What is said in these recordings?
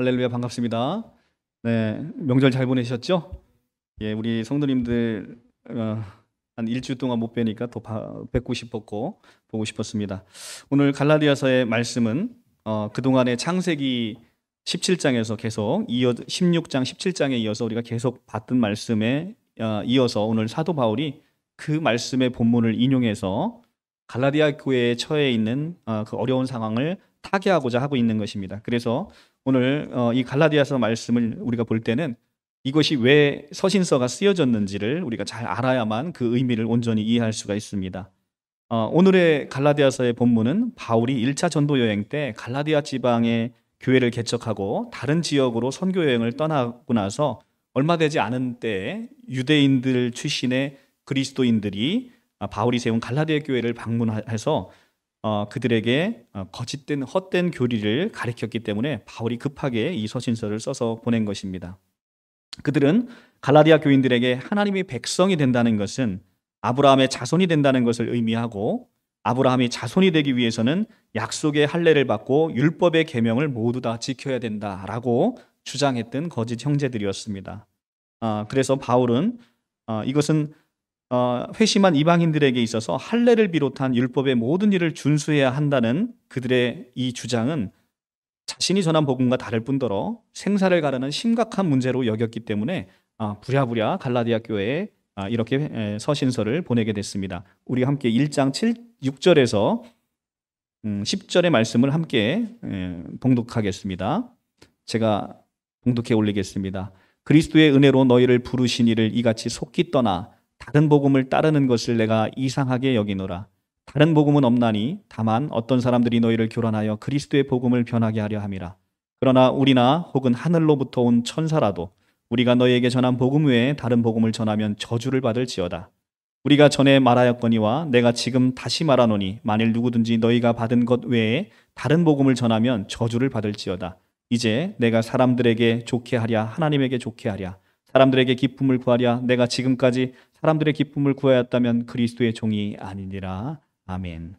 할렐루야 반갑습니다. 네 명절 잘 보내셨죠? 예 우리 성도님들 어, 한 일주 동안 못 뵈니까 더 뵙고 싶었고 보고 싶었습니다. 오늘 갈라디아서의 말씀은 어, 그 동안의 창세기 17장에서 계속 이어 16장 17장에 이어서 우리가 계속 봤던 말씀에 어, 이어서 오늘 사도 바울이 그 말씀의 본문을 인용해서 갈라디아 교회에 처해 있는 어, 그 어려운 상황을 타개하고자 하고 있는 것입니다. 그래서 오늘 어, 이 갈라디아서 말씀을 우리가 볼 때는 이것이 왜 서신서가 쓰여졌는지를 우리가 잘 알아야만 그 의미를 온전히 이해할 수가 있습니다. 어, 오늘의 갈라디아서의 본문은 바울이 1차 전도 여행 때 갈라디아 지방의 교회를 개척하고 다른 지역으로 선교 여행을 떠나고 나서 얼마 되지 않은 때에 유대인들 출신의 그리스도인들이 아, 바울이 세운 갈라디아 교회를 방문해서 어, 그들에게 어, 거짓된 헛된 교리를 가리켰기 때문에 바울이 급하게 이 서신서를 써서 보낸 것입니다. 그들은 갈라디아 교인들에게 하나님이 백성이 된다는 것은 아브라함의 자손이 된다는 것을 의미하고 아브라함이 자손이 되기 위해서는 약속의 할례를 받고 율법의 계명을 모두 다 지켜야 된다라고 주장했던 거짓 형제들이었습니다. 아, 그래서 바울은 아, 이것은 어, 회심한 이방인들에게 있어서 할례를 비롯한 율법의 모든 일을 준수해야 한다는 그들의 이 주장은 자신이 전한 복음과 다를 뿐더러 생사를 가르는 심각한 문제로 여겼기 때문에 아, 부랴부랴 갈라디아 교회에 아, 이렇게 서신서를 보내게 됐습니다. 우리 함께 1장 7, 6절에서 10절의 음, 말씀을 함께 봉독하겠습니다. 제가 봉독해 올리겠습니다. 그리스도의 은혜로 너희를 부르신 이를 이같이 속히 떠나 다른 복음을 따르는 것을 내가 이상하게 여기노라. 다른 복음은 없나니 다만 어떤 사람들이 너희를 교란하여 그리스도의 복음을 변하게 하려 함이라. 그러나 우리나 혹은 하늘로부터 온 천사라도 우리가 너희에게 전한 복음 외에 다른 복음을 전하면 저주를 받을지어다. 우리가 전에 말하였거니와 내가 지금 다시 말하노니 만일 누구든지 너희가 받은 것 외에 다른 복음을 전하면 저주를 받을지어다. 이제 내가 사람들에게 좋게 하랴 하나님에게 좋게 하랴 사람들에게 기쁨을 구하랴 내가 지금까지 사람들의 기쁨을 구하였다면 그리스도의 종이 아니니라. 아멘.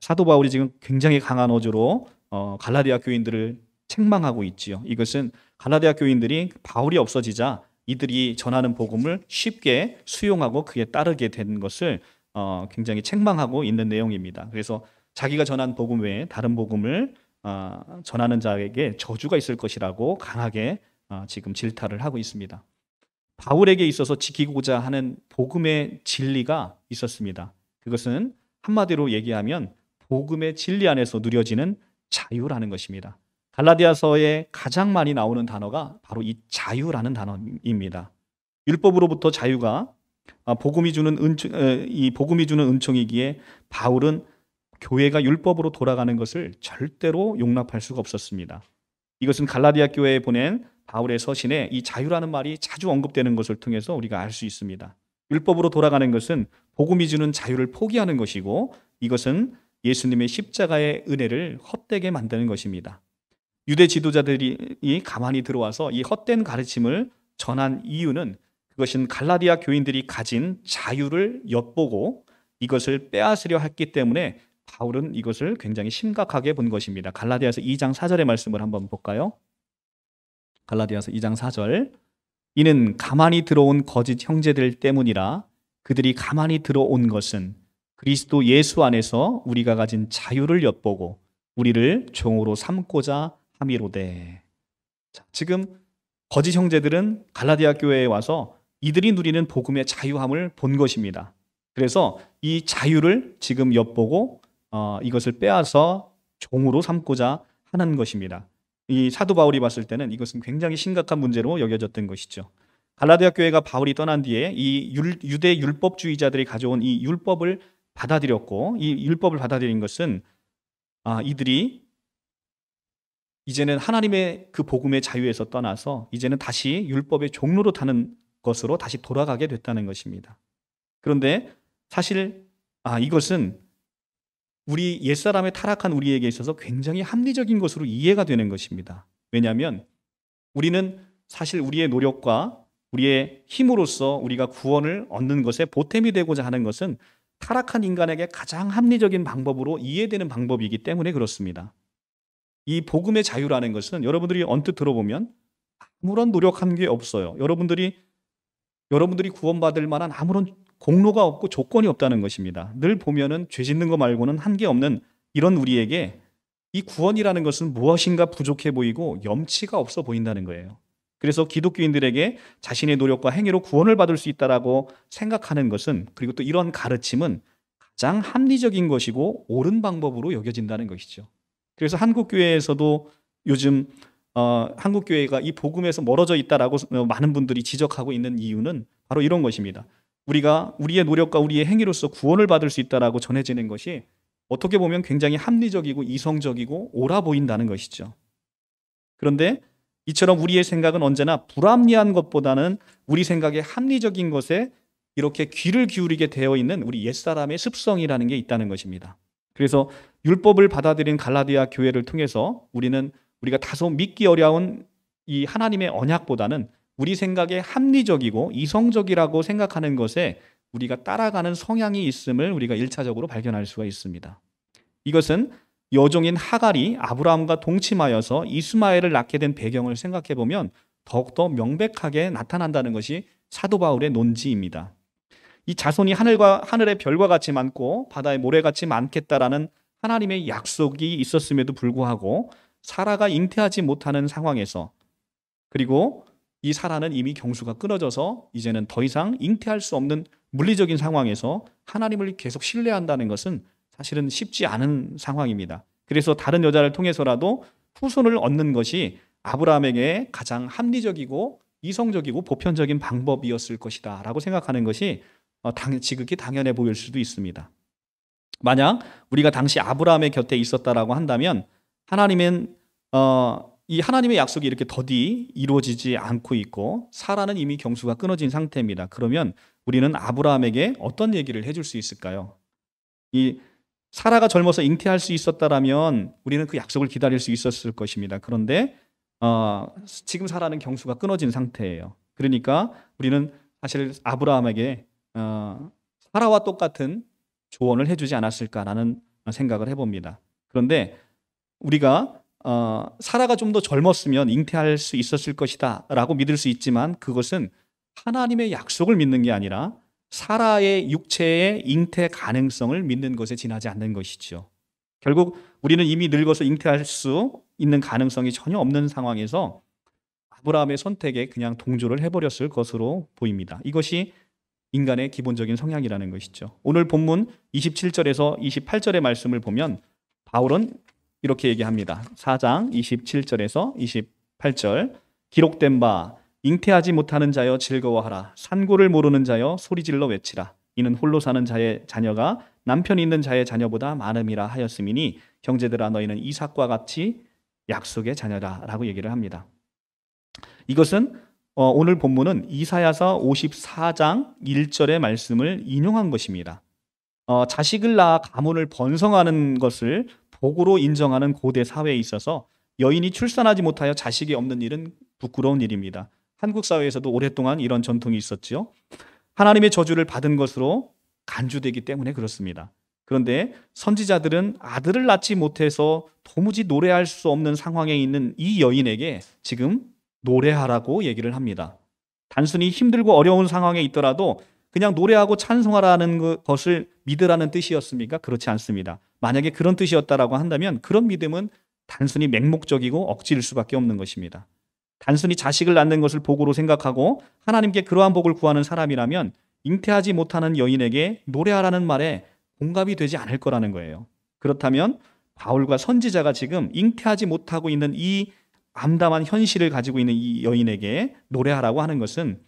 사도 바울이 지금 굉장히 강한 어조로 어, 갈라디아 교인들을 책망하고 있지요. 이것은 갈라디아 교인들이 바울이 없어지자 이들이 전하는 복음을 쉽게 수용하고 그에 따르게 된 것을 어, 굉장히 책망하고 있는 내용입니다. 그래서 자기가 전한 복음 외에 다른 복음을 어, 전하는 자에게 저주가 있을 것이라고 강하게 지금 질타를 하고 있습니다. 바울에게 있어서 지키고자 하는 복음의 진리가 있었습니다. 그것은 한마디로 얘기하면 복음의 진리 안에서 누려지는 자유라는 것입니다. 갈라디아서에 가장 많이 나오는 단어가 바로 이 자유라는 단어입니다. 율법으로부터 자유가 아, 복음이 주는 은총, 이 복음이 주는 은총이기에 바울은 교회가 율법으로 돌아가는 것을 절대로 용납할 수가 없었습니다. 이것은 갈라디아 교회에 보낸 바울의 서신에 이 자유라는 말이 자주 언급되는 것을 통해서 우리가 알 수 있습니다. 율법으로 돌아가는 것은 복음이 주는 자유를 포기하는 것이고 이것은 예수님의 십자가의 은혜를 헛되게 만드는 것입니다. 유대 지도자들이 가만히 들어와서 이 헛된 가르침을 전한 이유는 그것은 갈라디아 교인들이 가진 자유를 엿보고 이것을 빼앗으려 했기 때문에 바울은 이것을 굉장히 심각하게 본 것입니다. 갈라디아서 2장 4절의 말씀을 한번 볼까요? 갈라디아서 2장 4절. 이는 가만히 들어온 거짓 형제들 때문이라 그들이 가만히 들어온 것은 그리스도 예수 안에서 우리가 가진 자유를 엿보고 우리를 종으로 삼고자 함이로되. 자, 지금 거짓 형제들은 갈라디아 교회에 와서 이들이 누리는 복음의 자유함을 본 것입니다. 그래서 이 자유를 지금 엿보고 어, 이것을 빼앗아 종으로 삼고자 하는 것입니다. 이 사도 바울이 봤을 때는 이것은 굉장히 심각한 문제로 여겨졌던 것이죠. 갈라디아 교회가 바울이 떠난 뒤에 이 유대 율법주의자들이 가져온 이 율법을 받아들였고 이 율법을 받아들인 것은 아, 이들이 이제는 하나님의 그 복음의 자유에서 떠나서 이제는 다시 율법의 종로로 타는 것으로 다시 돌아가게 됐다는 것입니다. 그런데 사실 아, 이것은 우리 옛사람의 타락한 우리에게 있어서 굉장히 합리적인 것으로 이해가 되는 것입니다. 왜냐하면 우리는 사실 우리의 노력과 우리의 힘으로써 우리가 구원을 얻는 것에 보탬이 되고자 하는 것은 타락한 인간에게 가장 합리적인 방법으로 이해되는 방법이기 때문에 그렇습니다. 이 복음의 자유라는 것은 여러분들이 언뜻 들어보면 아무런 노력한 게 없어요. 여러분들이 여러분들이 구원받을 만한 아무런 공로가 없고 조건이 없다는 것입니다. 늘 보면은 죄 짓는 거 말고는 한 게 없는 이런 우리에게 이 구원이라는 것은 무엇인가 부족해 보이고 염치가 없어 보인다는 거예요. 그래서 기독교인들에게 자신의 노력과 행위로 구원을 받을 수 있다라고 생각하는 것은 그리고 또 이런 가르침은 가장 합리적인 것이고 옳은 방법으로 여겨진다는 것이죠. 그래서 한국 교회에서도 요즘 어, 한국 교회가 이 복음에서 멀어져 있다라고 많은 분들이 지적하고 있는 이유는 바로 이런 것입니다. 우리가 우리의 노력과 우리의 행위로서 구원을 받을 수 있다라고 전해지는 것이 어떻게 보면 굉장히 합리적이고 이성적이고 옳아 보인다는 것이죠. 그런데 이처럼 우리의 생각은 언제나 불합리한 것보다는 우리 생각의 합리적인 것에 이렇게 귀를 기울이게 되어 있는 우리 옛사람의 습성이라는 게 있다는 것입니다. 그래서 율법을 받아들인 갈라디아 교회를 통해서 우리는 우리가 다소 믿기 어려운 이 하나님의 언약보다는 우리 생각에 합리적이고 이성적이라고 생각하는 것에 우리가 따라가는 성향이 있음을 우리가 일차적으로 발견할 수가 있습니다. 이것은 여종인 하갈이 아브라함과 동침하여서 이스마엘을 낳게 된 배경을 생각해 보면 더욱더 명백하게 나타난다는 것이 사도 바울의 논지입니다. 이 자손이 하늘과 하늘의 별과 같이 많고 바다의 모래같이 많겠다라는 하나님의 약속이 있었음에도 불구하고 사라가 잉태하지 못하는 상황에서 그리고 이 사라는 이미 경수가 끊어져서 이제는 더 이상 잉태할 수 없는 물리적인 상황에서 하나님을 계속 신뢰한다는 것은 사실은 쉽지 않은 상황입니다. 그래서 다른 여자를 통해서라도 후손을 얻는 것이 아브라함에게 가장 합리적이고 이성적이고 보편적인 방법이었을 것이다 라고 생각하는 것이 어, 지극히 당연해 보일 수도 있습니다. 만약 우리가 당시 아브라함의 곁에 있었다라고 한다면 하나님은 어, 이 하나님의 약속이 이렇게 더디 이루어지지 않고 있고 사라는 이미 경수가 끊어진 상태입니다. 그러면 우리는 아브라함에게 어떤 얘기를 해줄 수 있을까요? 이 사라가 젊어서 잉태할 수 있었다라면 우리는 그 약속을 기다릴 수 있었을 것입니다. 그런데 어, 지금 사라는 경수가 끊어진 상태예요. 그러니까 우리는 사실 아브라함에게 어, 사라와 똑같은 조언을 해주지 않았을까라는 생각을 해봅니다. 그런데 우리가 어, 사라가 좀 더 젊었으면 잉태할 수 있었을 것이다라고 믿을 수 있지만 그것은 하나님의 약속을 믿는 게 아니라 사라의 육체의 잉태 가능성을 믿는 것에 지나지 않는 것이죠. 결국 우리는 이미 늙어서 잉태할 수 있는 가능성이 전혀 없는 상황에서 아브라함의 선택에 그냥 동조를 해버렸을 것으로 보입니다. 이것이 인간의 기본적인 성향이라는 것이죠. 오늘 본문 27절에서 28절의 말씀을 보면 바울은 이렇게 얘기합니다. 4장 27절에서 28절 기록된 바 잉태하지 못하는 자여 즐거워하라 산고를 모르는 자여 소리질러 외치라 이는 홀로 사는 자의 자녀가 남편이 있는 자의 자녀보다 많음이라 하였음이니 형제들아 너희는 이삭과 같이 약속의 자녀라라고 얘기를 합니다. 이것은 어, 오늘 본문은 이사야서 54장 1절의 말씀을 인용한 것입니다. 어, 자식을 낳아 가문을 번성하는 것을 복으로 인정하는 고대 사회에 있어서 여인이 출산하지 못하여 자식이 없는 일은 부끄러운 일입니다. 한국 사회에서도 오랫동안 이런 전통이 있었지요. 하나님의 저주를 받은 것으로 간주되기 때문에 그렇습니다. 그런데 선지자들은 아들을 낳지 못해서 도무지 노래할 수 없는 상황에 있는 이 여인에게 지금 노래하라고 얘기를 합니다. 단순히 힘들고 어려운 상황에 있더라도 그냥 노래하고 찬송하라는 그 것을 믿으라는 뜻이었습니까? 그렇지 않습니다. 만약에 그런 뜻이었다라고 한다면 그런 믿음은 단순히 맹목적이고 억지일 수밖에 없는 것입니다. 단순히 자식을 낳는 것을 복으로 생각하고 하나님께 그러한 복을 구하는 사람이라면 잉태하지 못하는 여인에게 노래하라는 말에 공감이 되지 않을 거라는 거예요. 그렇다면 바울과 선지자가 지금 잉태하지 못하고 있는 이 암담한 현실을 가지고 있는 이 여인에게 노래하라고 하는 것은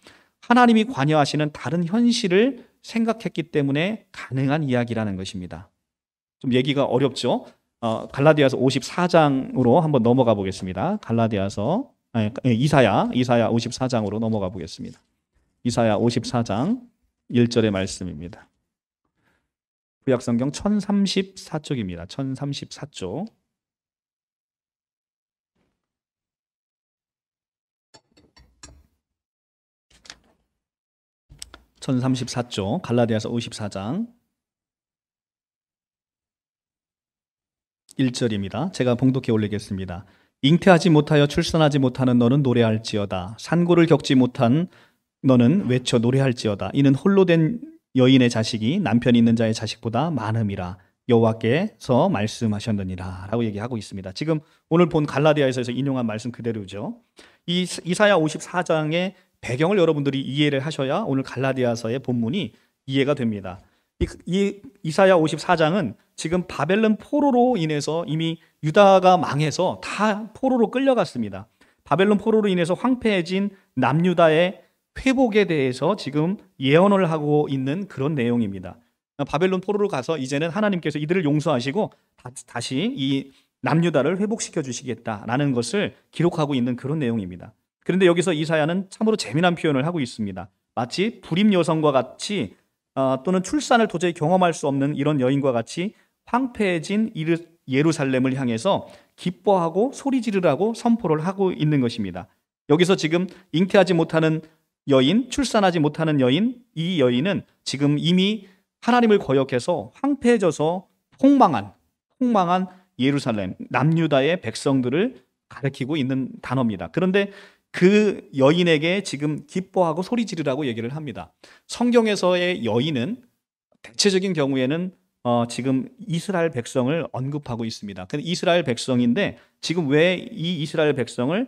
하나님이 관여하시는 다른 현실을 생각했기 때문에 가능한 이야기라는 것입니다. 좀 얘기가 어렵죠? 어, 갈라디아서 54장으로 한번 넘어가 보겠습니다. 갈라디아서 아니, 예, 이사야 이사야 54장으로 넘어가 보겠습니다. 이사야 54장 1절의 말씀입니다. 구약성경 1034쪽입니다. 1034쪽. 1034쪽 갈라디아서 54장 1절입니다. 제가 봉독해 올리겠습니다. 잉태하지 못하여 출산하지 못하는 너는 노래할지어다. 산고를 겪지 못한 너는 외쳐 노래할지어다. 이는 홀로 된 여인의 자식이 남편이 있는 자의 자식보다 많음이라. 여호와께서 말씀하셨느니라라고 얘기하고 있습니다. 지금 오늘 본 갈라디아에서 인용한 말씀 그대로죠. 이 이사야 54장의 배경을 여러분들이 이해를 하셔야 오늘 갈라디아서의 본문이 이해가 됩니다. 이, 이 이사야 54장은 지금 바벨론 포로로 인해서 이미 유다가 망해서 다 포로로 끌려갔습니다. 바벨론 포로로 인해서 황폐해진 남유다의 회복에 대해서 지금 예언을 하고 있는 그런 내용입니다. 바벨론 포로로 가서 이제는 하나님께서 이들을 용서하시고 다시 이 남유다를 회복시켜 주시겠다라는 것을 기록하고 있는 그런 내용입니다. 그런데 여기서 이사야는 참으로 재미난 표현을 하고 있습니다. 마치 불임 여성과 같이 어, 또는 출산을 도저히 경험할 수 없는 이런 여인과 같이 황폐해진 이르, 예루살렘을 향해서 기뻐하고 소리 지르라고 선포를 하고 있는 것입니다. 여기서 지금 잉태하지 못하는 여인, 출산하지 못하는 여인, 이 여인은 지금 이미 하나님을 거역해서 황폐해져서 폭망한, 폭망한 예루살렘, 남유다의 백성들을 가리키고 있는 단어입니다. 그런데 그 여인에게 지금 기뻐하고 소리 지르라고 얘기를 합니다. 성경에서의 여인은 대체적인 경우에는 어, 지금 이스라엘 백성을 언급하고 있습니다. 근데 이스라엘 백성인데 지금 왜 이 이스라엘 백성을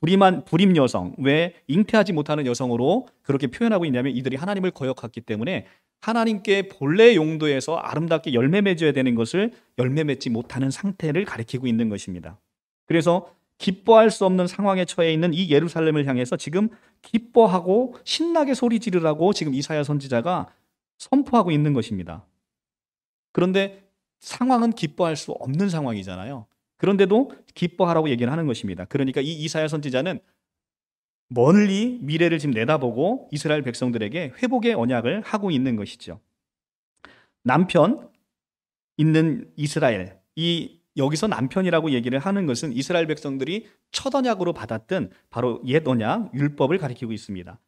불임한 불임 여성, 왜 잉태하지 못하는 여성으로 그렇게 표현하고 있냐면 이들이 하나님을 거역했기 때문에 하나님께 본래 용도에서 아름답게 열매 맺어야 되는 것을 열매 맺지 못하는 상태를 가리키고 있는 것입니다. 그래서 기뻐할 수 없는 상황에 처해 있는 이 예루살렘을 향해서 지금 기뻐하고 신나게 소리 지르라고 지금 이사야 선지자가 선포하고 있는 것입니다. 그런데 상황은 기뻐할 수 없는 상황이잖아요. 그런데도 기뻐하라고 얘기를 하는 것입니다. 그러니까 이 이사야 선지자는 멀리 미래를 지금 내다보고 이스라엘 백성들에게 회복의 언약을 하고 있는 것이죠. 남편 있는 이스라엘 이 여기서 남편이라고 얘기를 하는 것은 이스라엘 백성들이 첫 언약으로 받았던 바로 옛 언약 율법을 가리키고 있습니다.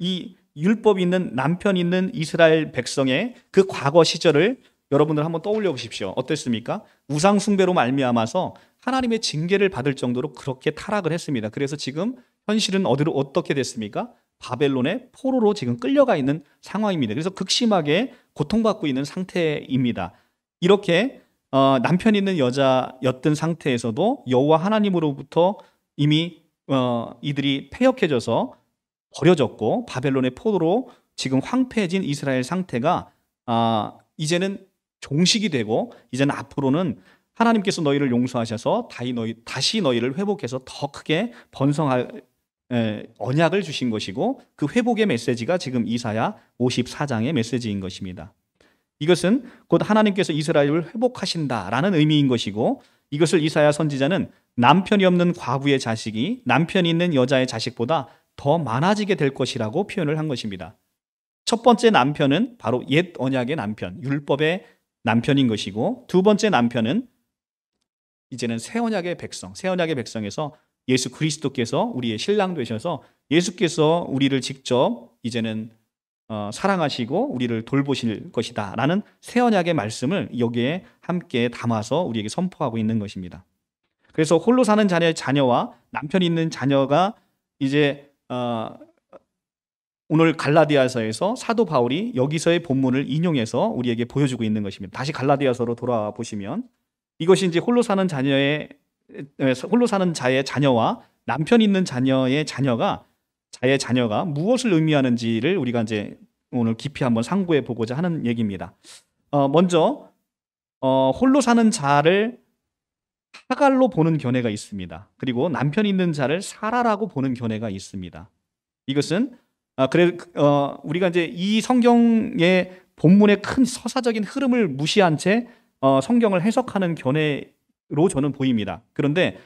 이 율법이 있는 남편 있는 이스라엘 백성의 그 과거 시절을 여러분들 한번 떠올려 보십시오. 어땠습니까? 우상 숭배로 말미암아서 하나님의 징계를 받을 정도로 그렇게 타락을 했습니다. 그래서 지금 현실은 어디로 어떻게 됐습니까? 바벨론의 포로로 지금 끌려가 있는 상황입니다. 그래서 극심하게 고통받고 있는 상태입니다. 이렇게 어, 남편이 있는 여자였던 상태에서도 여호와 하나님으로부터 이미 어, 이들이 폐역해져서 버려졌고 바벨론의 포로로 지금 황폐해진 이스라엘 상태가 아, 이제는 종식이 되고 이제는 앞으로는 하나님께서 너희를 용서하셔서 다시, 너희, 다시 너희를 회복해서 더 크게 번성할 에, 언약을 주신 것이고 그 회복의 메시지가 지금 이사야 54장의 메시지인 것입니다. 이것은 곧 하나님께서 이스라엘을 회복하신다라는 의미인 것이고 이것을 이사야 선지자는 남편이 없는 과부의 자식이 남편이 있는 여자의 자식보다 더 많아지게 될 것이라고 표현을 한 것입니다. 첫 번째 남편은 바로 옛 언약의 남편, 율법의 남편인 것이고 두 번째 남편은 이제는 새 언약의 백성, 새 언약의 백성에서 예수 그리스도께서 우리의 신랑 되셔서 예수께서 우리를 직접 이제는 어, 사랑하시고 우리를 돌보실 것이다. 라는 새 언약의 말씀을 여기에 함께 담아서 우리에게 선포하고 있는 것입니다. 그래서 홀로 사는 자녀의 자녀와 남편이 있는 자녀가 이제 어, 오늘 갈라디아서에서 사도 바울이 여기서의 본문을 인용해서 우리에게 보여주고 있는 것입니다. 다시 갈라디아서로 돌아와 보시면 이것이 이제 홀로 사는 자녀의 홀로 사는 자의 자녀와 남편 있는 자녀의 자녀가 자의 자녀가 무엇을 의미하는지를 우리가 이제 오늘 깊이 한번 상고해 보고자 하는 얘기입니다. 어, 먼저 어, 홀로 사는 자를 하갈로 보는 견해가 있습니다. 그리고 남편 있는 자를 사라라고 보는 견해가 있습니다. 이것은 아, 그래, 어, 우리가 이제 이 성경의 본문의 큰 서사적인 흐름을 무시한 채 어, 성경을 해석하는 견해로 저는 보입니다. 그런데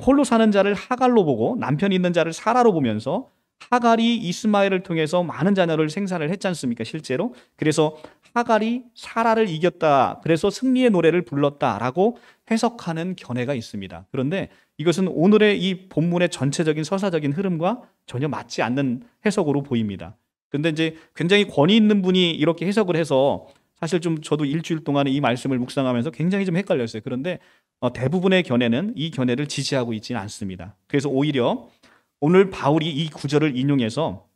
홀로 사는 자를 하갈로 보고 남편 있는 자를 사라로 보면서 하갈이 이스마엘을 통해서 많은 자녀를 생산을 했지 않습니까? 실제로. 그래서 하갈이 사라를 이겼다. 그래서 승리의 노래를 불렀다라고 해석하는 견해가 있습니다. 그런데 이것은 오늘의 이 본문의 전체적인 서사적인 흐름과 전혀 맞지 않는 해석으로 보입니다. 근데 이제 굉장히 권위 있는 분이 이렇게 해석을 해서 사실 좀 저도 일주일 동안 이 말씀을 묵상하면서 굉장히 좀 헷갈렸어요. 그런데 어, 대부분의 견해는 이 견해를 지지하고 있지는 않습니다. 그래서 오히려 오늘 바울이 이 구절을 인용해서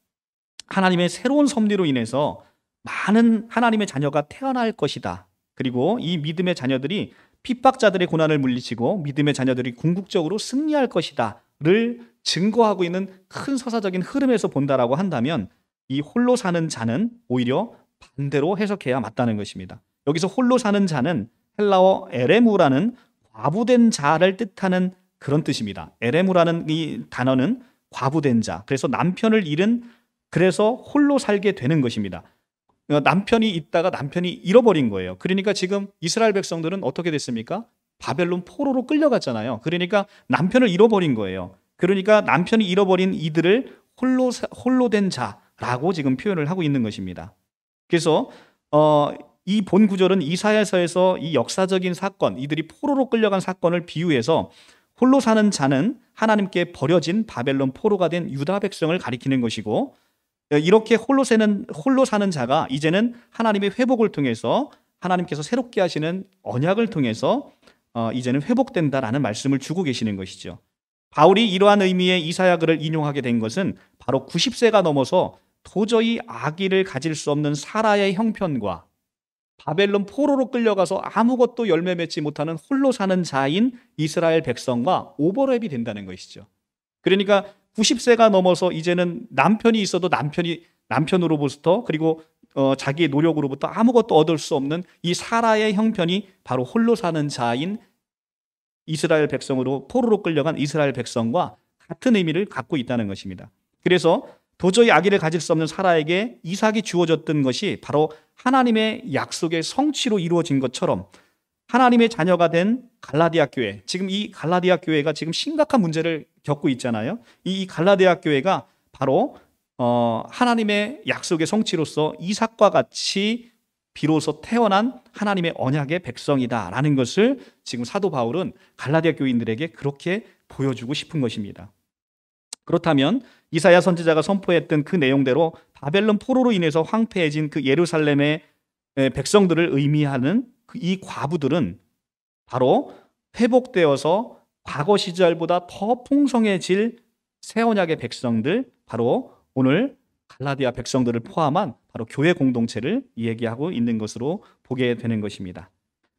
하나님의 새로운 섭리로 인해서 많은 하나님의 자녀가 태어날 것이다. 그리고 이 믿음의 자녀들이 핍박자들의 고난을 물리치고 믿음의 자녀들이 궁극적으로 승리할 것이다를 증거하고 있는 큰 서사적인 흐름에서 본다라고 한다면 이 홀로 사는 자는 오히려 반대로 해석해야 맞다는 것입니다. 여기서 홀로 사는 자는 헬라어 에레무라는 과부된 자를 뜻하는 그런 뜻입니다. 에레무라는 이 단어는 과부된 자, 그래서 남편을 잃은 그래서 홀로 살게 되는 것입니다. 어, 남편이 있다가 남편이 잃어버린 거예요. 그러니까 지금 이스라엘 백성들은 어떻게 됐습니까? 바벨론 포로로 끌려갔잖아요. 그러니까 남편을 잃어버린 거예요. 그러니까 남편이 잃어버린 이들을 홀로 홀로 된 자라고 지금 표현을 하고 있는 것입니다. 그래서 어, 이 본 구절은 이사야서에서 이 역사적인 사건, 이들이 포로로 끌려간 사건을 비유해서 홀로 사는 자는 하나님께 버려진 바벨론 포로가 된 유다 백성을 가리키는 것이고 어, 이렇게 홀로 사는 홀로 사는 자가 이제는 하나님의 회복을 통해서 하나님께서 새롭게 하시는 언약을 통해서 어, 이제는 회복된다라는 말씀을 주고 계시는 것이죠. 바울이 이러한 의미의 이사야 글을 인용하게 된 것은 바로 90세가 넘어서 도저히 아기를 가질 수 없는 사라의 형편과 바벨론 포로로 끌려가서 아무것도 열매 맺지 못하는 홀로 사는 자인 이스라엘 백성과 오버랩이 된다는 것이죠. 그러니까 90세가 넘어서 이제는 남편이 있어도 남편이 남편으로부터 그리고 어, 자기의 노력으로부터 아무것도 얻을 수 없는 이 사라의 형편이 바로 홀로 사는 자인 이스라엘 백성으로 포로로 끌려간 이스라엘 백성과 같은 의미를 갖고 있다는 것입니다. 그래서 도저히 아기를 가질 수 없는 사라에게 이삭이 주어졌던 것이 바로 하나님의 약속의 성취로 이루어진 것처럼 하나님의 자녀가 된 갈라디아 교회, 지금 이 갈라디아 교회가 지금 심각한 문제를 겪고 있잖아요. 이 갈라디아 교회가 바로 어, 하나님의 약속의 성취로서 이삭과 같이 비로소 태어난 하나님의 언약의 백성이다라는 것을 지금 사도 바울은 갈라디아 교인들에게 그렇게 보여주고 싶은 것입니다. 그렇다면 이사야 선지자가 선포했던 그 내용대로 바벨론 포로로 인해서 황폐해진 그 예루살렘의 백성들을 의미하는 그 이 과부들은 바로 회복되어서 과거 시절보다 더 풍성해질 새 언약의 백성들 바로 오늘 갈라디아 백성들을 포함한 바로 교회 공동체를 얘기하고 있는 것으로 보게 되는 것입니다.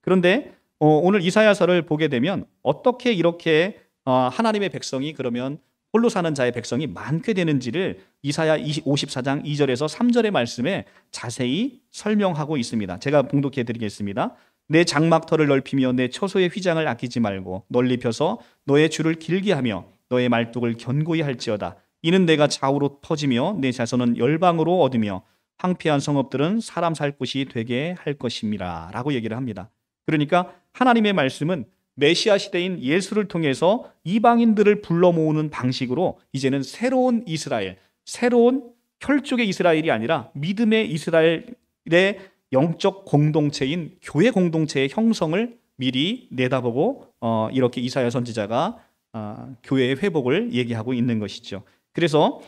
그런데 어, 오늘 이사야서를 보게 되면 어떻게 이렇게 어, 하나님의 백성이 그러면 홀로 사는 자의 백성이 많게 되는지를 이사야 54장 2절에서 3절의 말씀에 자세히 설명하고 있습니다. 제가 봉독해 드리겠습니다. 내 장막터를 넓히며 내 처소의 휘장을 아끼지 말고 널리 펴서 너의 줄을 길게 하며 너의 말뚝을 견고히 할지어다. 이는 내가 좌우로 퍼지며 내 자손은 열방으로 얻으며 황폐한 성읍들은 사람 살 곳이 되게 할 것입니다. 라고 얘기를 합니다. 그러니까 하나님의 말씀은 메시아 시대인 예수를 통해서 이방인들을 불러 모으는 방식으로 이제는 새로운 이스라엘, 새로운 혈족의 이스라엘이 아니라 믿음의 이스라엘의 영적 공동체인 교회 공동체의 형성을 미리 내다보고 어, 이렇게 이사야 선지자가 어, 교회의 회복을 얘기하고 있는 것이죠. 그래서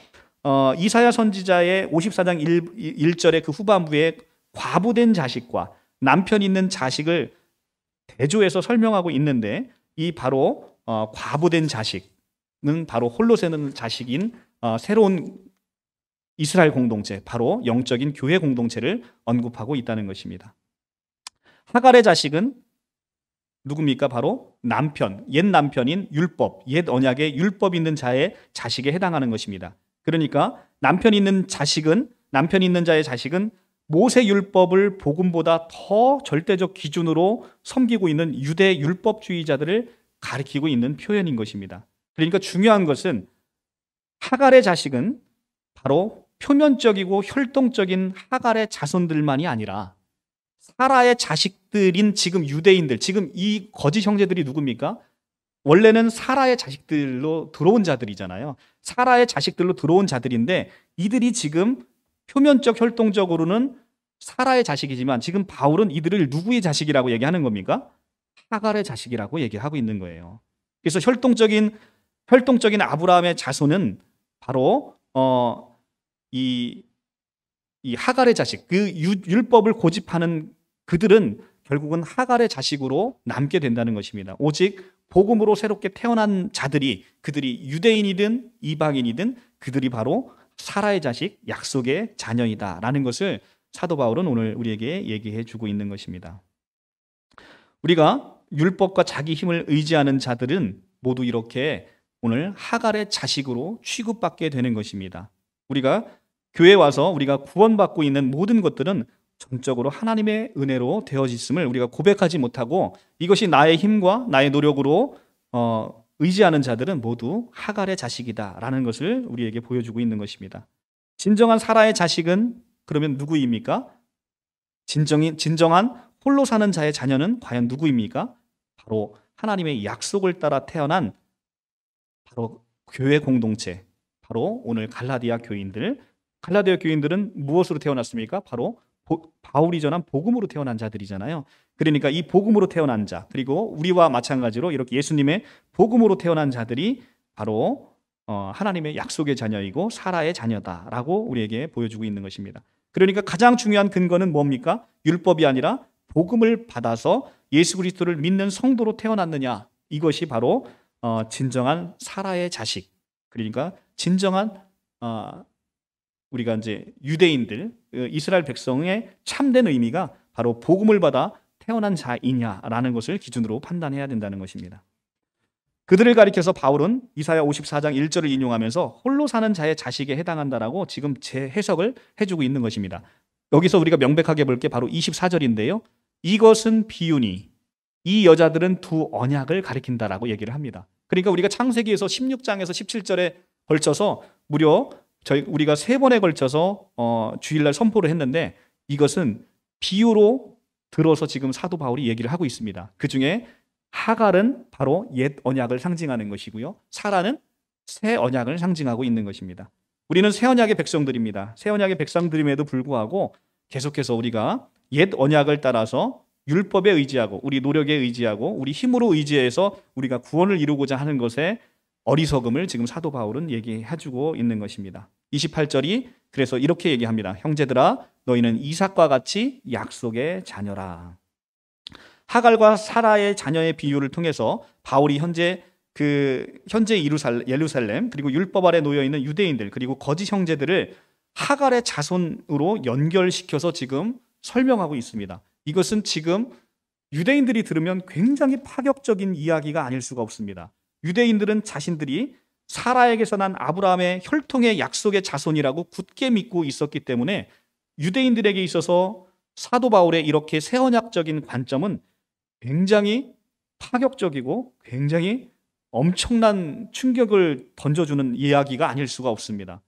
어, 이사야 선지자의 54장 1, 절의그 후반부에 과부된 자식과 남편 있는 자식을 대조해서 설명하고 있는데 이 바로 어, 과부된 자식은 바로 홀로 세는 자식인 어, 새로운 이스라엘 공동체, 바로 영적인 교회 공동체를 언급하고 있다는 것입니다. 하갈의 자식은 누굽니까? 바로 남편, 옛 남편인 율법, 옛 언약의 율법 있는 자의 자식에 해당하는 것입니다. 그러니까 남편 있는 자식은 남편 있는 자의 자식은 모세 율법을 복음보다 더 절대적 기준으로 섬기고 있는 유대 율법주의자들을 가리키고 있는 표현인 것입니다. 그러니까 중요한 것은 하갈의 자식은 바로 표면적이고 혈동적인 하갈의 자손들만이 아니라 사라의 자식들인 지금 유대인들, 지금 이 거짓 형제들이 누굽니까? 원래는 사라의 자식들로 들어온 자들이잖아요. 사라의 자식들로 들어온 자들인데 이들이 지금 표면적 혈통적으로는 사라의 자식이지만 지금 바울은 이들을 누구의 자식이라고 얘기하는 겁니까? 하갈의 자식이라고 얘기하고 있는 거예요. 그래서 혈통적인 혈통적인 아브라함의 자손은 바로 어, 이, 이 하갈의 자식, 그 율법을 고집하는 그들은 결국은 하갈의 자식으로 남게 된다는 것입니다. 오직 복음으로 새롭게 태어난 자들이 그들이 유대인이든 이방인이든 그들이 바로 사라의 자식, 약속의 자녀이다. 라는 것을 사도 바울은 오늘 우리에게 얘기해 주고 있는 것입니다. 우리가 율법과 자기 힘을 의지하는 자들은 모두 이렇게 오늘 하갈의 자식으로 취급받게 되는 것입니다. 우리가 교회 와서 우리가 구원받고 있는 모든 것들은 전적으로 하나님의 은혜로 되어있음을 우리가 고백하지 못하고 이것이 나의 힘과 나의 노력으로 어, 의지하는 자들은 모두 하갈의 자식이다라는 것을 우리에게 보여주고 있는 것입니다. 진정한 사라의 자식은 그러면 누구입니까? 진정인 진정한 홀로 사는 자의 자녀는 과연 누구입니까? 바로 하나님의 약속을 따라 태어난 바로 교회 공동체, 바로 오늘 갈라디아 교인들. 갈라디아 교인들은 무엇으로 태어났습니까? 바로 바울이 전한 복음으로 태어난 자들이잖아요. 그러니까 이 복음으로 태어난 자 그리고 우리와 마찬가지로 이렇게 예수님의 복음으로 태어난 자들이 바로 어, 하나님의 약속의 자녀이고 사라의 자녀다라고 우리에게 보여주고 있는 것입니다. 그러니까 가장 중요한 근거는 뭡니까? 율법이 아니라 복음을 받아서 예수 그리스도를 믿는 성도로 태어났느냐 이것이 바로 어, 진정한 사라의 자식 그러니까 진정한 어, 우리가 이제 유대인들 어, 이스라엘 백성의 참된 의미가 바로 복음을 받아 태어난 자이냐라는 것을 기준으로 판단해야 된다는 것입니다. 그들을 가리켜서 바울은 이사야 54장 1절을 인용하면서 홀로 사는 자의 자식에 해당한다라고 지금 재해석을 해주고 있는 것입니다. 여기서 우리가 명백하게 볼 게 바로 24절인데요. 이것은 비유니 이 여자들은 두 언약을 가리킨다라고 얘기를 합니다. 그러니까 우리가 창세기에서 16장에서 17절에 걸쳐서 무려 저희 우리가 세 번에 걸쳐서 어, 주일날 선포를 했는데 이것은 비유로 들어서 지금 사도 바울이 얘기를 하고 있습니다. 그 중에 하갈은 바로 옛 언약을 상징하는 것이고요. 사라는 새 언약을 상징하고 있는 것입니다. 우리는 새 언약의 백성들입니다. 새 언약의 백성들임에도 불구하고 계속해서 우리가 옛 언약을 따라서 율법에 의지하고 우리 노력에 의지하고 우리 힘으로 의지해서 우리가 구원을 이루고자 하는 것에 어리석음을 지금 사도 바울은 얘기해 주고 있는 것입니다. 28절이 그래서 이렇게 얘기합니다. 형제들아 너희는 이삭과 같이 약속의 자녀라. 하갈과 사라의 자녀의 비유를 통해서 바울이 현재 그 현재 이루살 예루살렘 그리고 율법 아래 놓여 있는 유대인들 그리고 거짓 형제들을 하갈의 자손으로 연결시켜서 지금 설명하고 있습니다. 이것은 지금 유대인들이 들으면 굉장히 파격적인 이야기가 아닐 수가 없습니다. 유대인들은 자신들이 사라에게서 난 아브라함의 혈통의 약속의 자손이라고 굳게 믿고 있었기 때문에 유대인들에게 있어서 사도 바울의 이렇게 세언약적인 관점은 굉장히 파격적이고 굉장히 엄청난 충격을 던져주는 이야기가 아닐 수가 없습니다.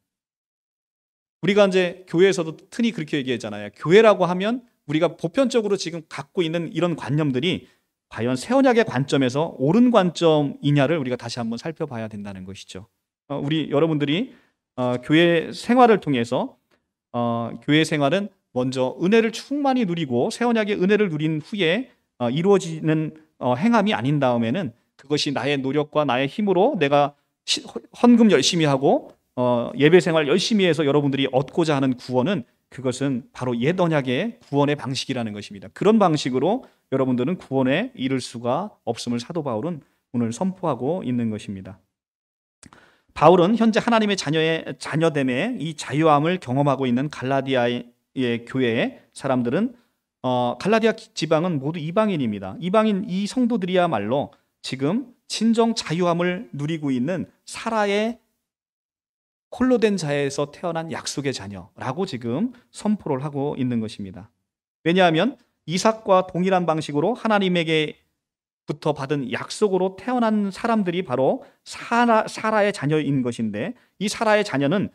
우리가 이제 교회에서도 흔히 그렇게 얘기했잖아요. 교회라고 하면 우리가 보편적으로 지금 갖고 있는 이런 관념들이 과연 세원약의 관점에서 옳은 관점이냐를 우리가 다시 한번 살펴봐야 된다는 것이죠. 어, 우리 여러분들이 어, 교회 생활을 통해서 어, 교회 생활은 먼저 은혜를 충만히 누리고 세언약의 은혜를 누린 후에 이루어지는 행함이 아닌 다음에는 그것이 나의 노력과 나의 힘으로 내가 헌금 열심히 하고 예배 생활 열심히 해서 여러분들이 얻고자 하는 구원은 그것은 바로 옛 언약의 구원의 방식이라는 것입니다. 그런 방식으로 여러분들은 구원에 이를 수가 없음을 사도 바울은 오늘 선포하고 있는 것입니다. 바울은 현재 하나님의 자녀의 자녀됨에 이 자유함을 경험하고 있는 갈라디아의 교회의 사람들은 어, 갈라디아 지방은 모두 이방인입니다. 이방인 이 성도들이야말로 지금 진정 자유함을 누리고 있는 사라의 홀로 된 자에서 태어난 약속의 자녀라고 지금 선포를 하고 있는 것입니다. 왜냐하면 이삭과 동일한 방식으로 하나님에게부터 받은 약속으로 태어난 사람들이 바로 사라, 사라의 자녀인 것인데 이 사라의 자녀는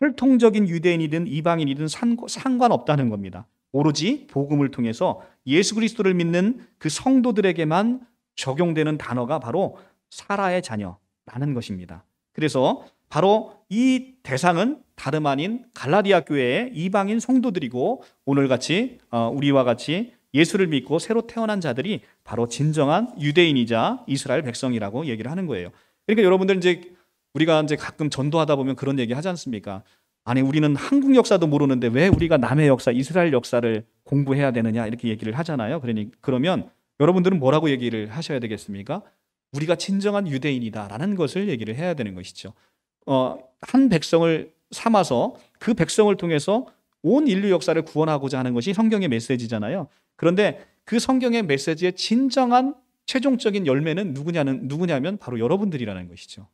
혈통적인 유대인이든 이방인이든 상관없다는 겁니다. 오로지 복음을 통해서 예수 그리스도를 믿는 그 성도들에게만 적용되는 단어가 바로 사라의 자녀라는 것입니다. 그래서 바로 이 대상은 다름 아닌 갈라디아 교회의 이방인 성도들이고 오늘 같이 어, 우리와 같이 예수를 믿고 새로 태어난 자들이 바로 진정한 유대인이자 이스라엘 백성이라고 얘기를 하는 거예요. 그러니까 여러분들 이제 우리가 이제 가끔 전도하다 보면 그런 얘기 하지 않습니까? 아니 우리는 한국 역사도 모르는데 왜 우리가 남의 역사, 이스라엘 역사를 공부해야 되느냐 이렇게 얘기를 하잖아요. 그러니 그러면 여러분들은 뭐라고 얘기를 하셔야 되겠습니까? 우리가 진정한 유대인이다라는 것을 얘기를 해야 되는 것이죠. 어, 한 백성을 삼아서 그 백성을 통해서 온 인류 역사를 구원하고자 하는 것이 성경의 메시지잖아요. 그런데 그 성경의 메시지의 진정한 최종적인 열매는 누구냐는 누구냐면 바로 여러분들이라는 것이죠.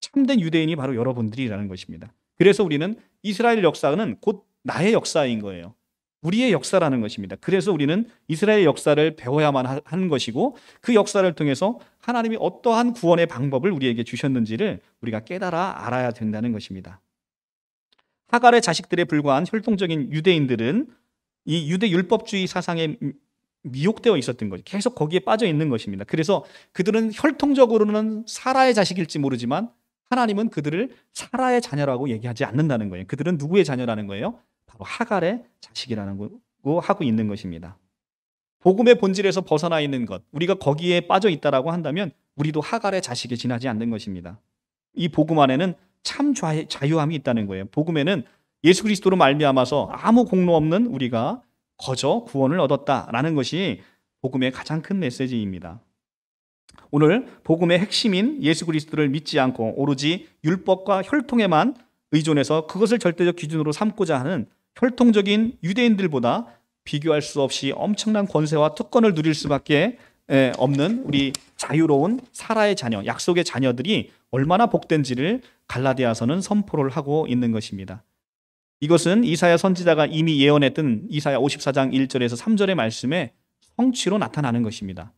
참된 유대인이 바로 여러분들이라는 것입니다. 그래서 우리는 이스라엘 역사는 곧 나의 역사인 거예요. 우리의 역사라는 것입니다. 그래서 우리는 이스라엘 역사를 배워야만 하는 것이고 그 역사를 통해서 하나님이 어떠한 구원의 방법을 우리에게 주셨는지를 우리가 깨달아 알아야 된다는 것입니다. 하갈의 자식들에 불과한 혈통적인 유대인들은 이 유대 율법주의 사상에 미혹되어 있었던 거죠. 계속 거기에 빠져 있는 것입니다. 그래서 그들은 혈통적으로는 사라의 자식일지 모르지만 하나님은 그들을 사라의 자녀라고 얘기하지 않는다는 거예요. 그들은 누구의 자녀라는 거예요? 바로 하갈의 자식이라는 거 하고 있는 것입니다. 복음의 본질에서 벗어나 있는 것, 우리가 거기에 빠져 있다라고 한다면 우리도 하갈의 자식에 지나지 않는 것입니다. 이 복음 안에는 참 자유함이 있다는 거예요. 복음에는 예수 그리스도로 말미암아서 아무 공로 없는 우리가 거저 구원을 얻었다라는 것이 복음의 가장 큰 메시지입니다. 오늘 복음의 핵심인 예수 그리스도를 믿지 않고 오로지 율법과 혈통에만 의존해서 그것을 절대적 기준으로 삼고자 하는 혈통적인 유대인들보다 비교할 수 없이 엄청난 권세와 특권을 누릴 수밖에 없는 우리 자유로운 사라의 자녀, 약속의 자녀들이 얼마나 복된지를 갈라디아서는 선포를 하고 있는 것입니다. 이것은 이사야 선지자가 이미 예언했던 이사야 54장 1절에서 3절의 말씀에 성취로 나타나는 것입니다.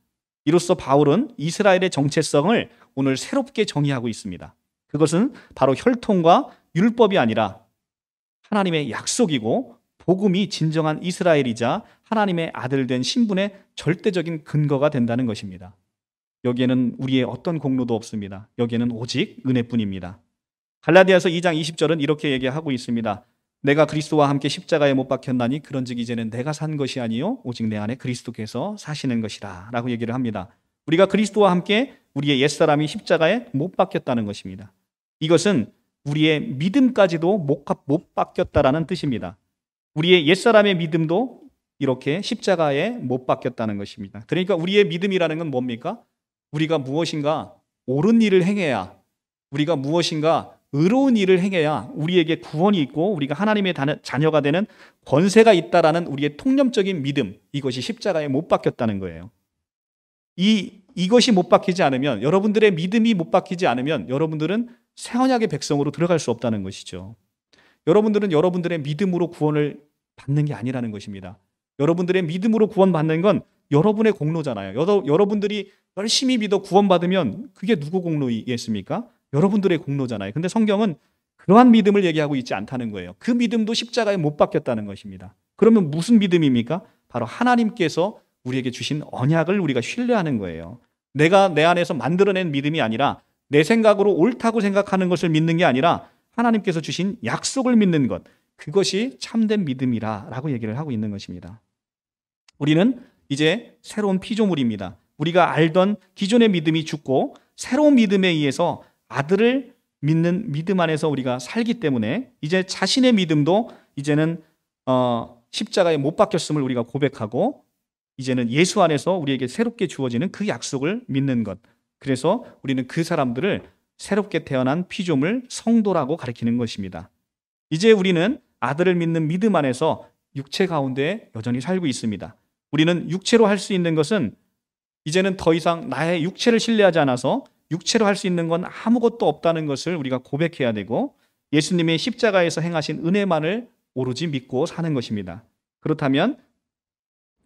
이로써 바울은 이스라엘의 정체성을 오늘 새롭게 정의하고 있습니다. 그것은 바로 혈통과 율법이 아니라 하나님의 약속이고 복음이 진정한 이스라엘이자 하나님의 아들 된 신분의 절대적인 근거가 된다는 것입니다. 여기에는 우리의 어떤 공로도 없습니다. 여기에는 오직 은혜뿐입니다. 갈라디아서 2장 20절은 이렇게 얘기하고 있습니다. 내가 그리스도와 함께 십자가에 못 박혔나니 그런즉 이제는 내가 산 것이 아니요 오직 내 안에 그리스도께서 사시는 것이라라고 얘기를 합니다. 우리가 그리스도와 함께 우리의 옛사람이 십자가에 못 박혔다는 것입니다. 이것은 우리의 믿음까지도 못못 바뀌었다라는 뜻입니다. 우리의 옛사람의 믿음도 이렇게 십자가에 못 바뀌었다는 것입니다. 그러니까 우리의 믿음이라는 건 뭡니까? 우리가 무엇인가 옳은 일을 행해야 우리가 무엇인가 의로운 일을 행해야 우리에게 구원이 있고 우리가 하나님의 자녀가 되는 권세가 있다라는 우리의 통념적인 믿음 이것이 십자가에 못 바뀌었다는 거예요. 이 이것이 못 바뀌지 않으면 여러분들의 믿음이 못 바뀌지 않으면 여러분들은 새 언약의 백성으로 들어갈 수 없다는 것이죠. 여러분들은 여러분들의 믿음으로 구원을 받는 게 아니라는 것입니다. 여러분들의 믿음으로 구원받는 건 여러분의 공로잖아요. 여러, 여러분들이 열심히 믿어 구원받으면 그게 누구 공로이겠습니까? 여러분들의 공로잖아요. 근데 성경은 그러한 믿음을 얘기하고 있지 않다는 거예요. 그 믿음도 십자가에 못 박혔다는 것입니다. 그러면 무슨 믿음입니까? 바로 하나님께서 우리에게 주신 언약을 우리가 신뢰하는 거예요. 내가 내 안에서 만들어낸 믿음이 아니라 내 생각으로 옳다고 생각하는 것을 믿는 게 아니라 하나님께서 주신 약속을 믿는 것. 그것이 참된 믿음이라라고 얘기를 하고 있는 것입니다. 우리는 이제 새로운 피조물입니다. 우리가 알던 기존의 믿음이 죽고 새로운 믿음에 의해서 아들을 믿는 믿음 안에서 우리가 살기 때문에 이제 자신의 믿음도 이제는 어, 십자가에 못 박혔음을 우리가 고백하고 이제는 예수 안에서 우리에게 새롭게 주어지는 그 약속을 믿는 것 그래서 우리는 그 사람들을 새롭게 태어난 피조물 성도라고 가리키는 것입니다. 이제 우리는 아들을 믿는 믿음 안에서 육체 가운데 여전히 살고 있습니다. 우리는 육체로 할 수 있는 것은 이제는 더 이상 나의 육체를 신뢰하지 않아서 육체로 할 수 있는 건 아무것도 없다는 것을 우리가 고백해야 되고 예수님의 십자가에서 행하신 은혜만을 오로지 믿고 사는 것입니다. 그렇다면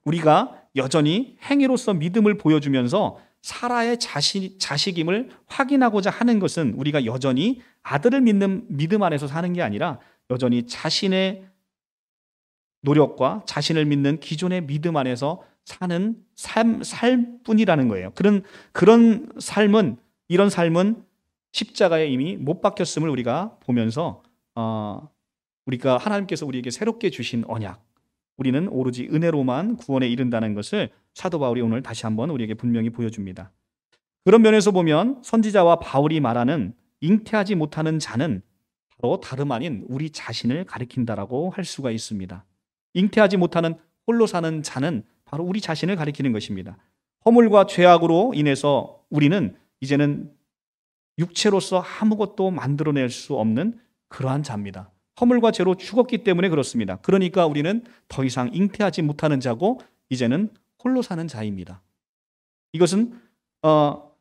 우리가 여전히 행위로서 믿음을 보여주면서 사라의 자식, 자식임을 확인하고자 하는 것은 우리가 여전히 아들을 믿는 믿음 안에서 사는 게 아니라 여전히 자신의 노력과 자신을 믿는 기존의 믿음 안에서 사는 삶, 삶 뿐이라는 거예요. 그런, 그런 삶은, 이런 삶은 십자가에 이미 못 박혔음을 우리가 보면서, 어, 우리가 하나님께서 우리에게 새롭게 주신 언약, 우리는 오로지 은혜로만 구원에 이른다는 것을 사도 바울이 오늘 다시 한번 우리에게 분명히 보여줍니다. 그런 면에서 보면 선지자와 바울이 말하는 잉태하지 못하는 자는 바로 다름 아닌 우리 자신을 가리킨다라고 할 수가 있습니다. 잉태하지 못하는 홀로 사는 자는 바로 우리 자신을 가리키는 것입니다. 허물과 죄악으로 인해서 우리는 이제는 육체로서 아무것도 만들어낼 수 없는 그러한 자입니다. 허물과 죄로 죽었기 때문에 그렇습니다. 그러니까 우리는 더 이상 잉태하지 못하는 자고 이제는 홀로 사는 자입니다. 이것은 어,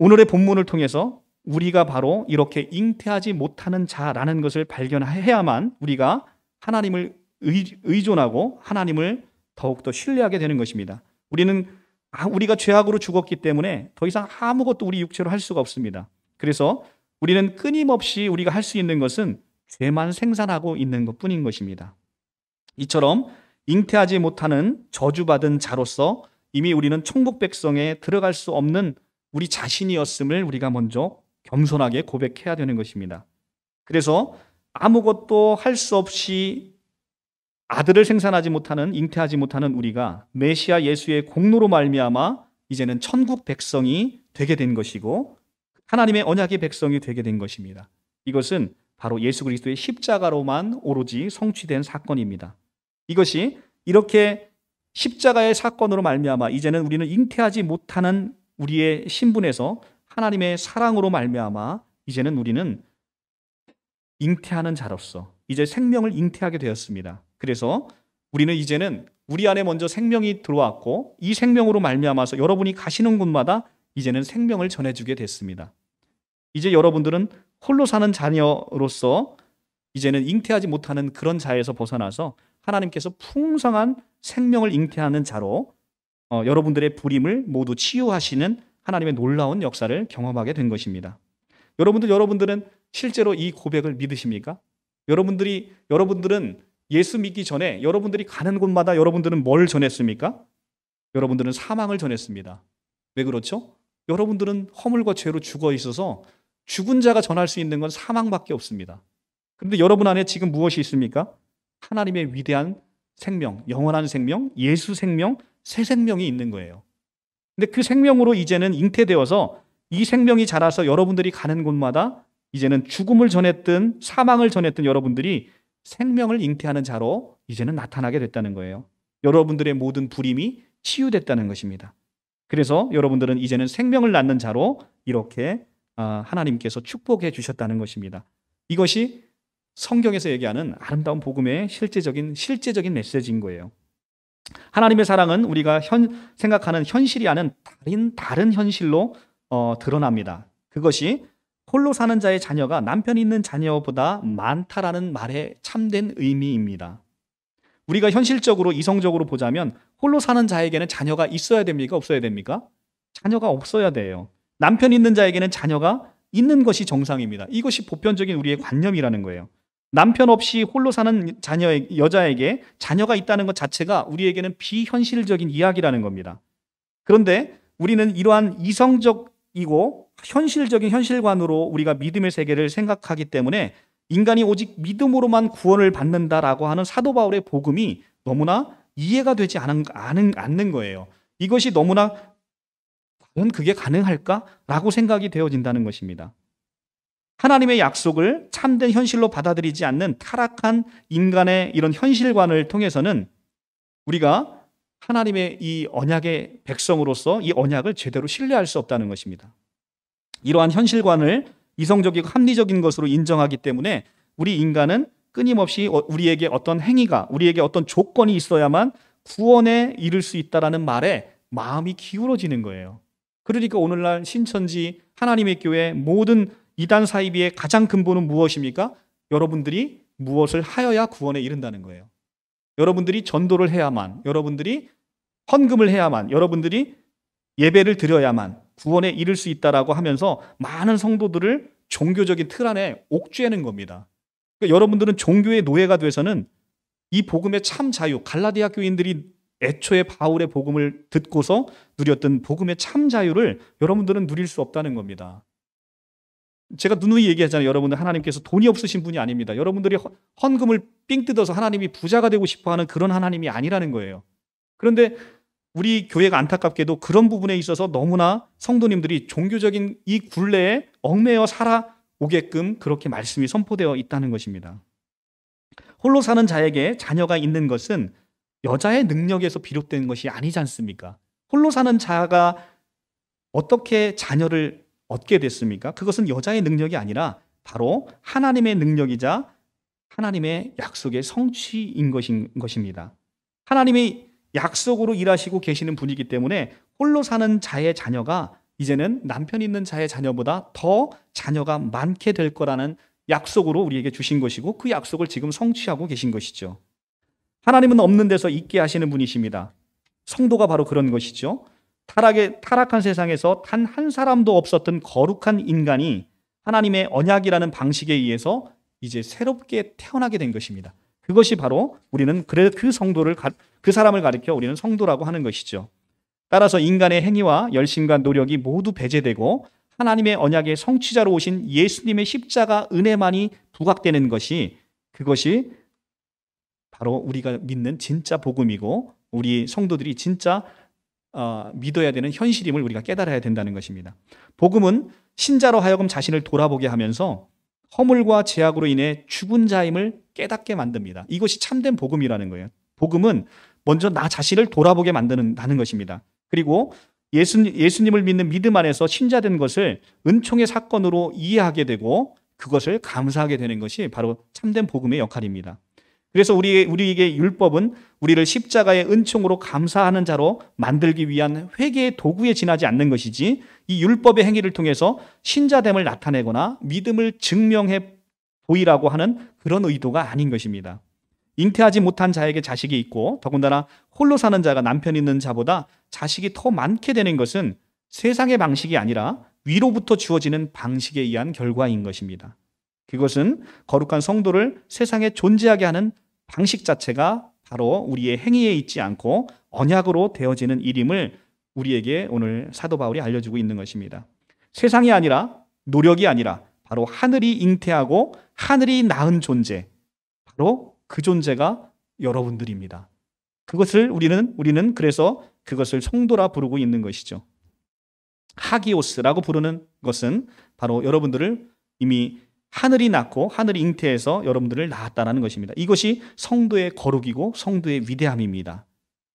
오늘의 본문을 통해서 우리가 바로 이렇게 잉태하지 못하는 자라는 것을 발견해야만 우리가 하나님을 의존하고 하나님을 더욱더 신뢰하게 되는 것입니다. 우리는 아, 우리가 죄악으로 죽었기 때문에 더 이상 아무것도 우리 육체로 할 수가 없습니다. 그래서 우리는 끊임없이 우리가 할 수 있는 것은 죄만 생산하고 있는 것 뿐인 것입니다. 이처럼 잉태하지 못하는 저주받은 자로서 이미 우리는 천국 백성에 들어갈 수 없는 우리 자신이었음을 우리가 먼저 겸손하게 고백해야 되는 것입니다. 그래서 아무것도 할 수 없이 아들을 생산하지 못하는 잉태하지 못하는 우리가 메시아 예수의 공로로 말미암아 이제는 천국 백성이 되게 된 것이고 하나님의 언약의 백성이 되게 된 것입니다. 이것은 바로 예수 그리스도의 십자가로만 오로지 성취된 사건입니다. 이것이 이렇게 십자가의 사건으로 말미암아 이제는 우리는 잉태하지 못하는 우리의 신분에서 하나님의 사랑으로 말미암아 이제는 우리는 잉태하는 자로서 이제 생명을 잉태하게 되었습니다. 그래서 우리는 이제는 우리 안에 먼저 생명이 들어왔고 이 생명으로 말미암아서 여러분이 가시는 곳마다 이제는 생명을 전해주게 됐습니다. 이제 여러분들은 홀로 사는 자녀로서 이제는 잉태하지 못하는 그런 자에서 벗어나서 하나님께서 풍성한 생명을 잉태하는 자로 어, 여러분들의 불임을 모두 치유하시는 하나님의 놀라운 역사를 경험하게 된 것입니다. 여러분들 여러분들은 실제로 이 고백을 믿으십니까? 여러분들이 여러분들은 예수 믿기 전에 여러분들이 가는 곳마다 여러분들은 뭘 전했습니까? 여러분들은 사망을 전했습니다. 왜 그렇죠? 여러분들은 허물과 죄로 죽어 있어서 죽은 자가 전할 수 있는 건 사망밖에 없습니다. 그런데 여러분 안에 지금 무엇이 있습니까? 하나님의 위대한 생명, 영원한 생명, 예수 생명, 새 생명이 있는 거예요. 근데 그 생명으로 이제는 잉태되어서 이 생명이 자라서 여러분들이 가는 곳마다 이제는 죽음을 전했든 사망을 전했든 여러분들이 생명을 잉태하는 자로 이제는 나타나게 됐다는 거예요. 여러분들의 모든 불임이 치유됐다는 것입니다. 그래서 여러분들은 이제는 생명을 낳는 자로 이렇게 아, 하나님께서 축복해 주셨다는 것입니다. 이것이 성경에서 얘기하는 아름다운 복음의 실제적인 실제적인 메시지인 거예요. 하나님의 사랑은 우리가 현, 생각하는 현실이 아닌 다른 다른 현실로 어, 드러납니다. 그것이 홀로 사는 자의 자녀가 남편이 있는 자녀보다 많다라는 말의 참된 의미입니다. 우리가 현실적으로 이성적으로 보자면 홀로 사는 자에게는 자녀가 있어야 됩니까? 없어야 됩니까? 자녀가 없어야 돼요. 남편 있는 자에게는 자녀가 있는 것이 정상입니다. 이것이 보편적인 우리의 관념이라는 거예요. 남편 없이 홀로 사는 자녀 여자에게 자녀가 있다는 것 자체가 우리에게는 비현실적인 이야기라는 겁니다. 그런데 우리는 이러한 이성적이고 현실적인 현실관으로 우리가 믿음의 세계를 생각하기 때문에 인간이 오직 믿음으로만 구원을 받는다라고 하는 사도 바울의 복음이 너무나 이해가 되지 않은, 않은, 않는 거예요. 이것이 너무나 과연 그게 가능할까라고 생각이 되어진다는 것입니다. 하나님의 약속을 참된 현실로 받아들이지 않는 타락한 인간의 이런 현실관을 통해서는 우리가 하나님의 이 언약의 백성으로서 이 언약을 제대로 신뢰할 수 없다는 것입니다. 이러한 현실관을 이성적이고 합리적인 것으로 인정하기 때문에 우리 인간은 끊임없이 어, 우리에게 어떤 행위가 우리에게 어떤 조건이 있어야만 구원에 이를 수 있다라는 말에 마음이 기울어지는 거예요. 그러니까 오늘날 신천지 하나님의 교회 모든 이단 사이비의 가장 근본은 무엇입니까? 여러분들이 무엇을 하여야 구원에 이른다는 거예요. 여러분들이 전도를 해야만, 여러분들이 헌금을 해야만, 여러분들이 예배를 드려야만 구원에 이를 수 있다라고 하면서 많은 성도들을 종교적인 틀 안에 옥죄는 겁니다. 그러니까 여러분들은 종교의 노예가 돼서는 이 복음의 참 자유, 갈라디아 교인들이 애초에 바울의 복음을 듣고서 누렸던 복음의 참 자유를 여러분들은 누릴 수 없다는 겁니다. 제가 누누이 얘기하잖아요. 여러분들 하나님께서 돈이 없으신 분이 아닙니다. 여러분들이 헌금을 삥 뜯어서 하나님이 부자가 되고 싶어 하는 그런 하나님이 아니라는 거예요. 그런데 우리 교회가 안타깝게도 그런 부분에 있어서 너무나 성도님들이 종교적인 이 굴레에 얽매여 살아오게끔 그렇게 말씀이 선포되어 있다는 것입니다. 홀로 사는 자에게 자녀가 있는 것은 여자의 능력에서 비롯된 것이 아니지 않습니까? 홀로 사는 자가 어떻게 자녀를 얻게 됐습니까? 그것은 여자의 능력이 아니라 바로 하나님의 능력이자 하나님의 약속의 성취인 것인 것입니다. 하나님의 약속으로 일하시고 계시는 분이기 때문에 홀로 사는 자의 자녀가 이제는 남편 있는 자의 자녀보다 더 자녀가 많게 될 거라는 약속으로 우리에게 주신 것이고 그 약속을 지금 성취하고 계신 것이죠. 하나님은 없는 데서 있게 하시는 분이십니다. 성도가 바로 그런 것이죠. 타락의, 타락한 세상에서 단 한 사람도 없었던 거룩한 인간이 하나님의 언약이라는 방식에 의해서 이제 새롭게 태어나게 된 것입니다. 그것이 바로 우리는 그래 그 성도를 그 사람을 가리켜 우리는 성도라고 하는 것이죠. 따라서 인간의 행위와 열심과 노력이 모두 배제되고 하나님의 언약의 성취자로 오신 예수님의 십자가 은혜만이 부각되는 것이 그것이 바로 우리가 믿는 진짜 복음이고 우리 성도들이 진짜 어, 믿어야 되는 현실임을 우리가 깨달아야 된다는 것입니다. 복음은 신자로 하여금 자신을 돌아보게 하면서 허물과 죄악으로 인해 죽은 자임을 깨닫게 만듭니다. 이것이 참된 복음이라는 거예요. 복음은 먼저 나 자신을 돌아보게 만드는다는 것입니다. 그리고 예수, 예수님을 믿는 믿음 안에서 신자된 것을 은총의 사건으로 이해하게 되고 그것을 감사하게 되는 것이 바로 참된 복음의 역할입니다. 그래서 우리 우리에게 율법은 우리를 십자가의 은총으로 감사하는 자로 만들기 위한 회개의 도구에 지나지 않는 것이지 이 율법의 행위를 통해서 신자됨을 나타내거나 믿음을 증명해 보이라고 하는 그런 의도가 아닌 것입니다. 잉태하지 못한 자에게 자식이 있고 더군다나 홀로 사는 자가 남편 있는 자보다 자식이 더 많게 되는 것은 세상의 방식이 아니라 위로부터 주어지는 방식에 의한 결과인 것입니다. 그것은 거룩한 성도를 세상에 존재하게 하는 방식 자체가 바로 우리의 행위에 있지 않고 언약으로 되어지는 일임을 우리에게 오늘 사도 바울이 알려주고 있는 것입니다. 세상이 아니라 노력이 아니라 바로 하늘이 잉태하고 하늘이 낳은 존재 바로 그 존재가 여러분들입니다. 그것을 우리는 우리는 그래서 그것을 성도라 부르고 있는 것이죠. 하기오스라고 부르는 것은 바로 여러분들을 이미 하늘이 낳고 하늘이 잉태해서 여러분들을 낳았다는 것입니다. 이것이 성도의 거룩이고 성도의 위대함입니다.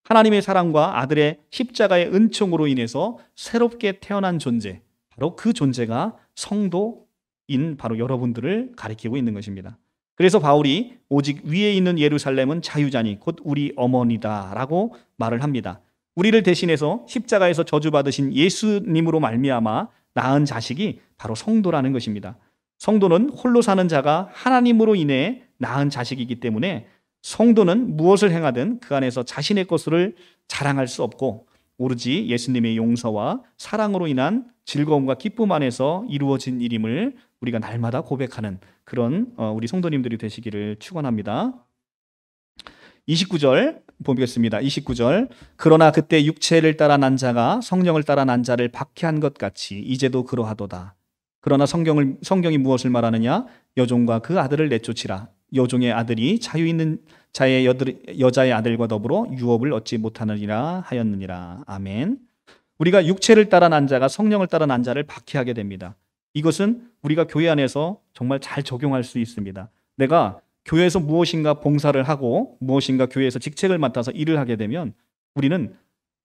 하나님의 사랑과 아들의 십자가의 은총으로 인해서 새롭게 태어난 존재, 바로 그 존재가 성도인 바로 여러분들을 가리키고 있는 것입니다. 그래서 바울이 오직 위에 있는 예루살렘은 자유자니 곧 우리 어머니다라고 말을 합니다. 우리를 대신해서 십자가에서 저주받으신 예수님으로 말미암아 낳은 자식이 바로 성도라는 것입니다. 성도는 홀로 사는 자가 하나님으로 인해 낳은 자식이기 때문에 성도는 무엇을 행하든 그 안에서 자신의 것을 자랑할 수 없고 오로지 예수님의 용서와 사랑으로 인한 즐거움과 기쁨 안에서 이루어진 일임을 우리가 날마다 고백하는 그런 어, 우리 성도님들이 되시기를 축원합니다. 29절 보겠습니다. 29절 그러나 그때 육체를 따라 난 자가 성령을 따라 난 자를 박해한 것 같이 이제도 그러하도다. 그러나 성경을, 성경이 무엇을 말하느냐? 여종과 그 아들을 내쫓으라. 여종의 아들이 자유 있는 자의 여들, 여자의 아들과 더불어 유업을 얻지 못하느니라 하였느니라. 아멘. 우리가 육체를 따라 난 자가 성령을 따라 난 자를 박해하게 됩니다. 이것은 우리가 교회 안에서 정말 잘 적용할 수 있습니다. 내가 교회에서 무엇인가 봉사를 하고 무엇인가 교회에서 직책을 맡아서 일을 하게 되면 우리는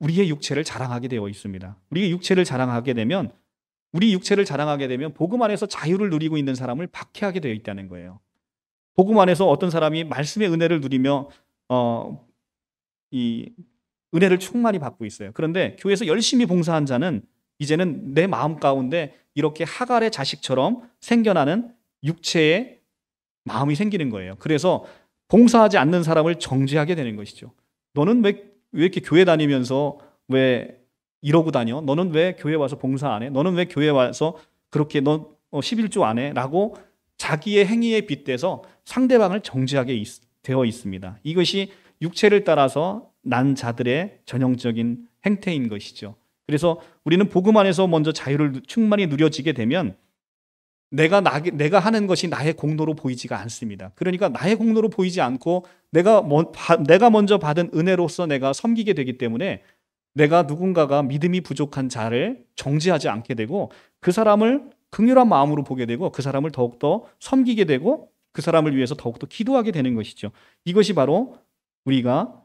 우리의 육체를 자랑하게 되어 있습니다. 우리의 육체를 자랑하게 되면 우리 육체를 자랑하게 되면 복음 안에서 자유를 누리고 있는 사람을 박해하게 되어 있다는 거예요. 복음 안에서 어떤 사람이 말씀의 은혜를 누리며 어, 이 은혜를 충만히 받고 있어요. 그런데 교회에서 열심히 봉사한 자는 이제는 내 마음 가운데 이렇게 하갈의 자식처럼 생겨나는 육체의 마음이 생기는 거예요. 그래서 봉사하지 않는 사람을 정죄하게 되는 것이죠. 너는 왜, 왜 이렇게 교회 다니면서 왜 이러고 다녀? 너는 왜 교회 와서 봉사 안 해? 너는 왜 교회 와서 그렇게 너 11조 어, 안 해? 라고 자기의 행위에 빗대서 상대방을 정지하게 있, 되어 있습니다. 이것이 육체를 따라서 난 자들의 전형적인 행태인 것이죠. 그래서 우리는 복음 안에서 먼저 자유를 충만히 누려지게 되면 내가 나, 내가 하는 것이 나의 공로로 보이지가 않습니다. 그러니까 나의 공로로 보이지 않고 내가 내가 먼저 받은 은혜로서 내가 섬기게 되기 때문에 내가 누군가가 믿음이 부족한 자를 정지하지 않게 되고 그 사람을 긍휼한 마음으로 보게 되고 그 사람을 더욱더 섬기게 되고 그 사람을 위해서 더욱더 기도하게 되는 것이죠. 이것이 바로 우리가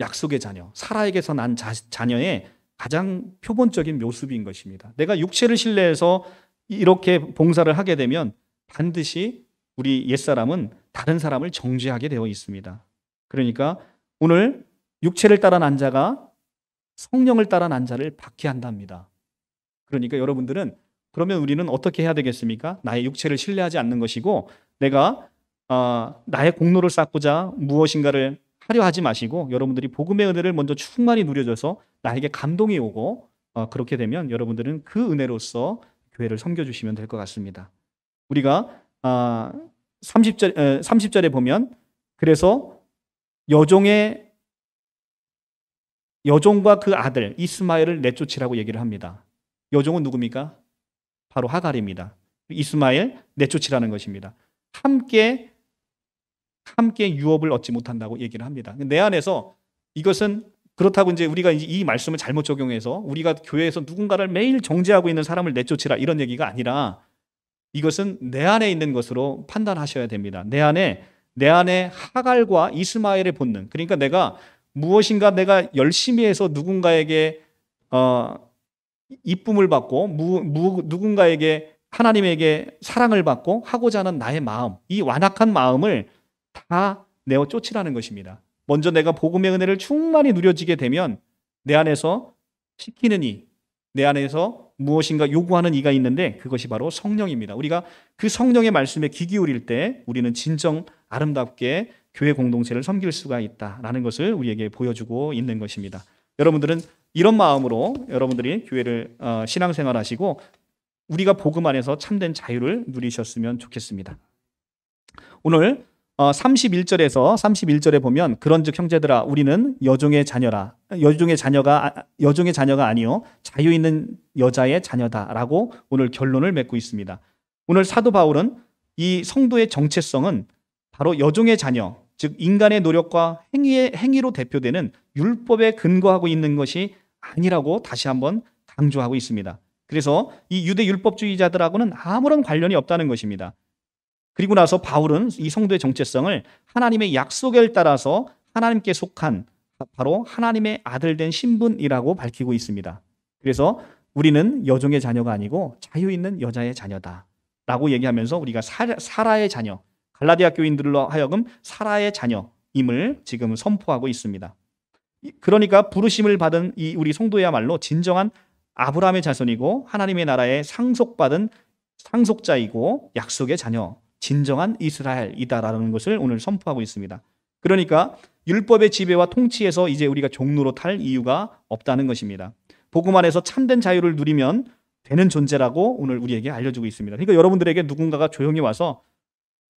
약속의 자녀, 사라에게서 난 자, 자녀의 가장 표본적인 묘습인 것입니다. 내가 육체를 신뢰해서 이렇게 봉사를 하게 되면 반드시 우리 옛사람은 다른 사람을 정죄하게 되어 있습니다. 그러니까 오늘 육체를 따라 난 자가 성령을 따라 난 자를 박해한답니다. 그러니까 여러분들은 그러면 우리는 어떻게 해야 되겠습니까? 나의 육체를 신뢰하지 않는 것이고 내가 어, 나의 공로를 쌓고자 무엇인가를 하려 하지 마시고 여러분들이 복음의 은혜를 먼저 충만히 누려줘서 나에게 감동이 오고 어, 그렇게 되면 여러분들은 그 은혜로서 교회를 섬겨주시면 될 것 같습니다. 우리가 어, 30절, 30절에 보면 그래서 여종의 여종과 그 아들 이스마엘을 내쫓으라고 얘기를 합니다. 여종은 누굽니까? 바로 하갈입니다. 이스마엘 내쫓으라는 것입니다. 함께 함께 유업을 얻지 못한다고 얘기를 합니다. 내 안에서 이것은 그렇다고 이제 우리가 이 말씀을 잘못 적용해서 우리가 교회에서 누군가를 매일 정죄하고 있는 사람을 내쫓으라 이런 얘기가 아니라 이것은 내 안에 있는 것으로 판단하셔야 됩니다. 내 안에 내 안에 하갈과 이스마엘의 본능 그러니까 내가 무엇인가 내가 열심히 해서 누군가에게 어, 이쁨을 받고 무, 무, 누군가에게 하나님에게 사랑을 받고 하고자 하는 나의 마음, 이 완악한 마음을 다 내어 쫓으라는 것입니다. 먼저 내가 복음의 은혜를 충만히 누려지게 되면 내 안에서 시키는 이, 내 안에서 무엇인가 요구하는 이가 있는데 그것이 바로 성령입니다. 우리가 그 성령의 말씀에 귀 기울일 때 우리는 진정 아름답게 교회 공동체를 섬길 수가 있다라는 것을 우리에게 보여주고 있는 것입니다. 여러분들은 이런 마음으로 여러분들이 교회를 어, 신앙생활하시고 우리가 복음 안에서 참된 자유를 누리셨으면 좋겠습니다. 오늘 31절에서 어, 31절에 보면 그런즉 형제들아 우리는 여종의 자녀라 여종의 자녀가 아, 여종의 자녀가 아니요 자유 있는 여자의 자녀다라고 오늘 결론을 맺고 있습니다. 오늘 사도 바울은 이 성도의 정체성은 바로 여종의 자녀 즉 인간의 노력과 행위의 행위로 대표되는 율법에 근거하고 있는 것이 아니라고 다시 한번 강조하고 있습니다. 그래서 이 유대 율법주의자들하고는 아무런 관련이 없다는 것입니다. 그리고 나서 바울은 이 성도의 정체성을 하나님의 약속에 따라서 하나님께 속한 바로 하나님의 아들 된 신분이라고 밝히고 있습니다. 그래서 우리는 여종의 자녀가 아니고 자유 있는 여자의 자녀다. 라고 얘기하면서 우리가 사라의 자녀, 갈라디아 교인들로 하여금 사라의 자녀임을 지금 선포하고 있습니다. 그러니까 부르심을 받은 이 우리 성도야말로 진정한 아브라함의 자손이고 하나님의 나라에 상속받은 상속자이고 약속의 자녀, 진정한 이스라엘이다라는 것을 오늘 선포하고 있습니다. 그러니까 율법의 지배와 통치에서 이제 우리가 종로로 탈 이유가 없다는 것입니다. 복음 안에서 참된 자유를 누리면 되는 존재라고 오늘 우리에게 알려주고 있습니다. 그러니까 여러분들에게 누군가가 조용히 와서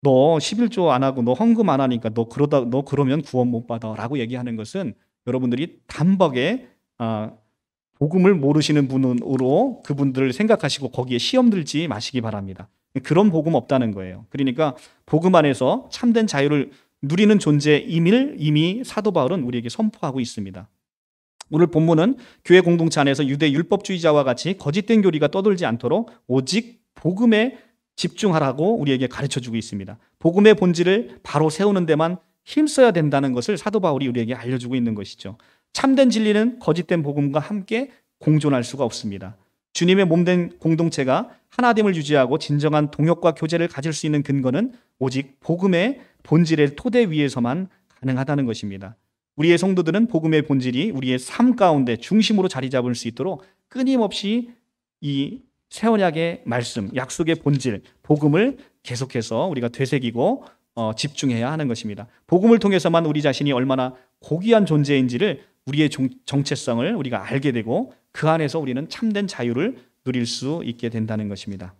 너 11조 안 하고 너 헌금 안 하니까 너 그러다 너 그러면 구원 못 받아라고 얘기하는 것은 여러분들이 단박에 아, 복음을 모르시는 분으로 그분들을 생각하시고 거기에 시험 들지 마시기 바랍니다. 그런 복음 없다는 거예요. 그러니까 복음 안에서 참된 자유를 누리는 존재임을 이미 사도 바울은 우리에게 선포하고 있습니다. 오늘 본문은 교회 공동체 안에서 유대 율법주의자와 같이 거짓된 교리가 떠돌지 않도록 오직 복음의 집중하라고 우리에게 가르쳐 주고 있습니다. 복음의 본질을 바로 세우는 데만 힘써야 된다는 것을 사도 바울이 우리에게 알려주고 있는 것이죠. 참된 진리는 거짓된 복음과 함께 공존할 수가 없습니다. 주님의 몸 된 공동체가 하나됨을 유지하고 진정한 동역과 교제를 가질 수 있는 근거는 오직 복음의 본질의 토대 위에서만 가능하다는 것입니다. 우리의 성도들은 복음의 본질이 우리의 삶 가운데 중심으로 자리 잡을 수 있도록 끊임없이 이새 언약의 말씀, 약속의 본질, 복음을 계속해서 우리가 되새기고 어, 집중해야 하는 것입니다. 복음을 통해서만 우리 자신이 얼마나 고귀한 존재인지를 우리의 종, 정체성을 우리가 알게 되고 그 안에서 우리는 참된 자유를 누릴 수 있게 된다는 것입니다.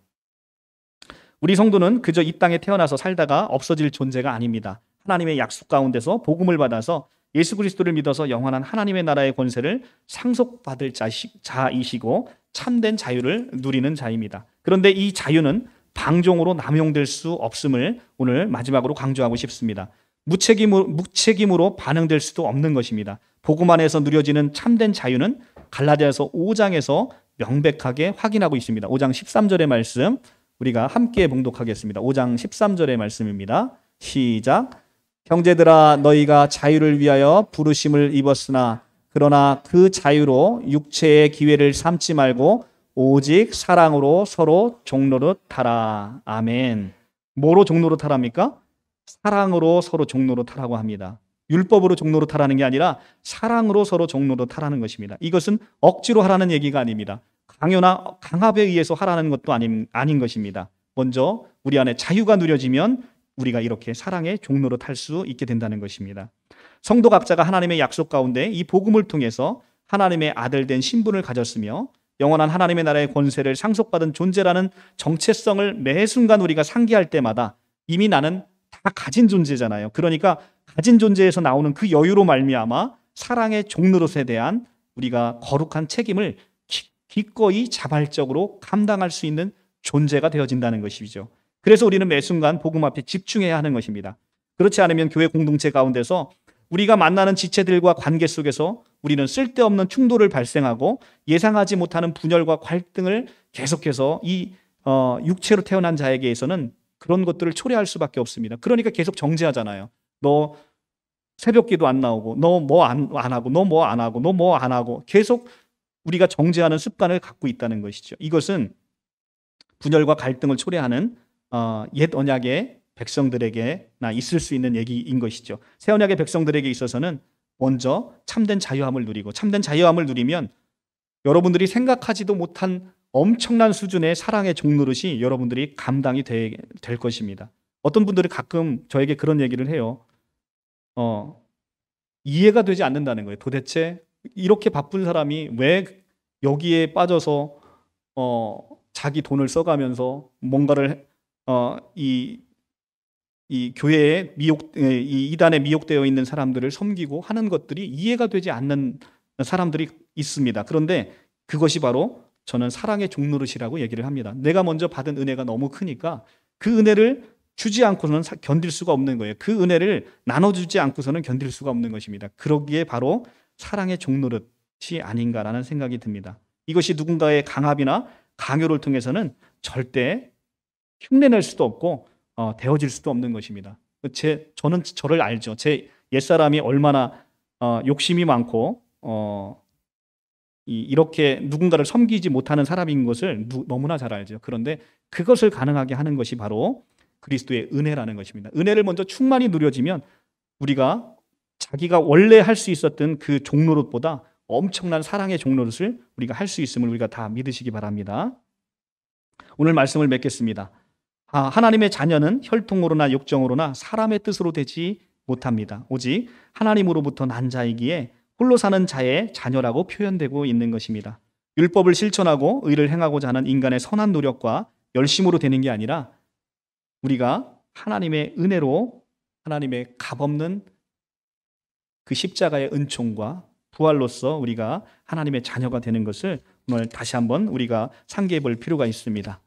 우리 성도는 그저 이 땅에 태어나서 살다가 없어질 존재가 아닙니다. 하나님의 약속 가운데서 복음을 받아서 예수 그리스도를 믿어서 영원한 하나님의 나라의 권세를 상속받을 자이시고 참된 자유를 누리는 자입니다. 그런데 이 자유는 방종으로 남용될 수 없음을 오늘 마지막으로 강조하고 싶습니다. 무책임으로, 무책임으로 반응될 수도 없는 것입니다. 복음 안에서 누려지는 참된 자유는 갈라디아서 5장에서 명백하게 확인하고 있습니다. 5장 13절의 말씀 우리가 함께 봉독하겠습니다. 5장 13절의 말씀입니다. 시작 형제들아 너희가 자유를 위하여 부르심을 입었으나 그러나 그 자유로 육체의 기회를 삼지 말고 오직 사랑으로 서로 종로릇 타라. 아멘. 뭐로 종로릇 타랍니까? 사랑으로 서로 종로릇 타라고 합니다. 율법으로 종로로 타라는 게 아니라 사랑으로 서로 종로로 타라는 것입니다. 이것은 억지로 하라는 얘기가 아닙니다. 강요나 강압에 의해서 하라는 것도 아닌, 아닌 것입니다. 먼저 우리 안에 자유가 누려지면 우리가 이렇게 사랑의 종로로 탈 수 있게 된다는 것입니다. 성도 각자가 하나님의 약속 가운데 이 복음을 통해서 하나님의 아들 된 신분을 가졌으며 영원한 하나님의 나라의 권세를 상속받은 존재라는 정체성을 매 순간 우리가 상기할 때마다 이미 나는 다 가진 존재잖아요. 그러니까 가진 존재에서 나오는 그 여유로 말미암아 사랑의 종로로서에 대한 우리가 거룩한 책임을 기꺼이 자발적으로 감당할 수 있는 존재가 되어진다는 것이죠. 그래서 우리는 매 순간 복음 앞에 집중해야 하는 것입니다. 그렇지 않으면 교회 공동체 가운데서 우리가 만나는 지체들과 관계 속에서 우리는 쓸데없는 충돌을 발생하고 예상하지 못하는 분열과 갈등을 계속해서 이 어, 육체로 태어난 자에게서는 그런 것들을 초래할 수밖에 없습니다. 그러니까 계속 정지하잖아요. 너 새벽 기도 안 나오고, 너 뭐 안 하고, 너 뭐 안 하고, 너 뭐 안 하고, 계속 우리가 정지하는 습관을 갖고 있다는 것이죠. 이것은 분열과 갈등을 초래하는 어, 옛 언약의 백성들에게나 있을 수 있는 얘기인 것이죠. 새 언약의 백성들에게 있어서는 먼저 참된 자유함을 누리고 참된 자유함을 누리면 여러분들이 생각하지도 못한 엄청난 수준의 사랑의 종노릇이 여러분들이 감당이 되, 될 것입니다. 어떤 분들이 가끔 저에게 그런 얘기를 해요. 어, 이해가 되지 않는다는 거예요. 도대체 이렇게 바쁜 사람이 왜 여기에 빠져서 어, 자기 돈을 써가면서 뭔가를 어, 이, 이 교회에 미혹 이 이단에 미혹되어 있는 사람들을 섬기고 하는 것들이 이해가 되지 않는 사람들이 있습니다. 그런데 그것이 바로 저는 사랑의 종노릇이라고 얘기를 합니다. 내가 먼저 받은 은혜가 너무 크니까 그 은혜를 주지 않고는 서 견딜 수가 없는 거예요. 그 은혜를 나눠주지 않고서는 견딜 수가 없는 것입니다. 그러기에 바로 사랑의 종노릇이 아닌가라는 생각이 듭니다. 이것이 누군가의 강압이나 강요를 통해서는 절대 흉내낼 수도 없고 어, 데워질 수도 없는 것입니다. 제 저는 저를 알죠. 제 옛사람이 얼마나 어, 욕심이 많고 어, 이, 렇게 누군가를 섬기지 못하는 사람인 것을 누, 너무나 잘 알죠. 그런데 그것을 가능하게 하는 것이 바로 그리스도의 은혜라는 것입니다. 은혜를 먼저 충만히 누려지면 우리가 자기가 원래 할 수 있었던 그 종로릇보다 엄청난 사랑의 종로릇을 우리가 할 수 있음을 우리가 다 믿으시기 바랍니다. 오늘 말씀을 맺겠습니다. 아, 하나님의 자녀는 혈통으로나 욕정으로나 사람의 뜻으로 되지 못합니다. 오직 하나님으로부터 난 자이기에 홀로 사는 자의 자녀라고 표현되고 있는 것입니다. 율법을 실천하고 의를 행하고자 하는 인간의 선한 노력과 열심으로 되는 게 아니라 우리가 하나님의 은혜로 하나님의 값없는 그 십자가의 은총과 부활로서 우리가 하나님의 자녀가 되는 것을 오늘 다시 한번 우리가 상기해 볼 필요가 있습니다.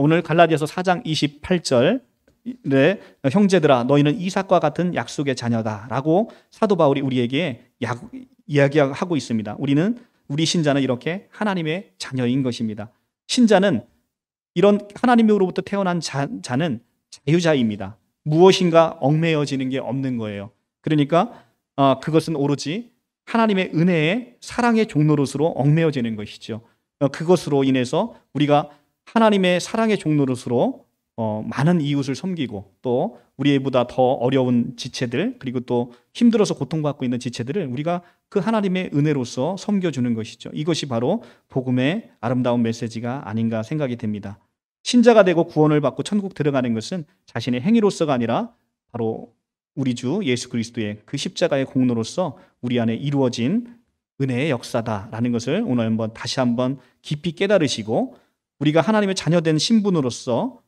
오늘 갈라디아서 4장 28절에 형제들아 너희는 이삭과 같은 약속의 자녀다라고 사도 바울이 우리에게 약, 이야기하고 있습니다. 우리는 우리 신자는 이렇게 하나님의 자녀인 것입니다. 신자는 이런 하나님으로부터 태어난 자, 는 자유자입니다. 무엇인가 얽매여지는 게 없는 거예요. 그러니까 어, 그것은 오로지 하나님의 은혜의 사랑의 종로로서로 얽매여지는 것이죠. 어, 그것으로 인해서 우리가 하나님의 사랑의 종로릇으로 어, 많은 이웃을 섬기고 또 우리보다 더 어려운 지체들 그리고 또 힘들어서 고통받고 있는 지체들을 우리가 그 하나님의 은혜로서 섬겨주는 것이죠. 이것이 바로 복음의 아름다운 메시지가 아닌가 생각이 됩니다. 신자가 되고 구원을 받고 천국 들어가는 것은 자신의 행위로서가 아니라 바로 우리 주 예수 그리스도의 그 십자가의 공로로서 우리 안에 이루어진 은혜의 역사다라는 것을 오늘 한번 다시 한번 깊이 깨달으시고 우리가 하나님의 자녀된 신분으로서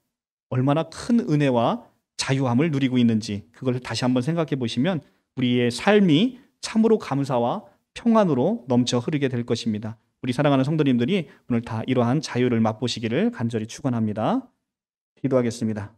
얼마나 큰 은혜와 자유함을 누리고 있는지 그걸 다시 한번 생각해 보시면 우리의 삶이 참으로 감사와 평안으로 넘쳐 흐르게 될 것입니다. 우리 사랑하는 성도님들이 오늘 다 이러한 자유를 맛보시기를 간절히 축원합니다. 기도하겠습니다.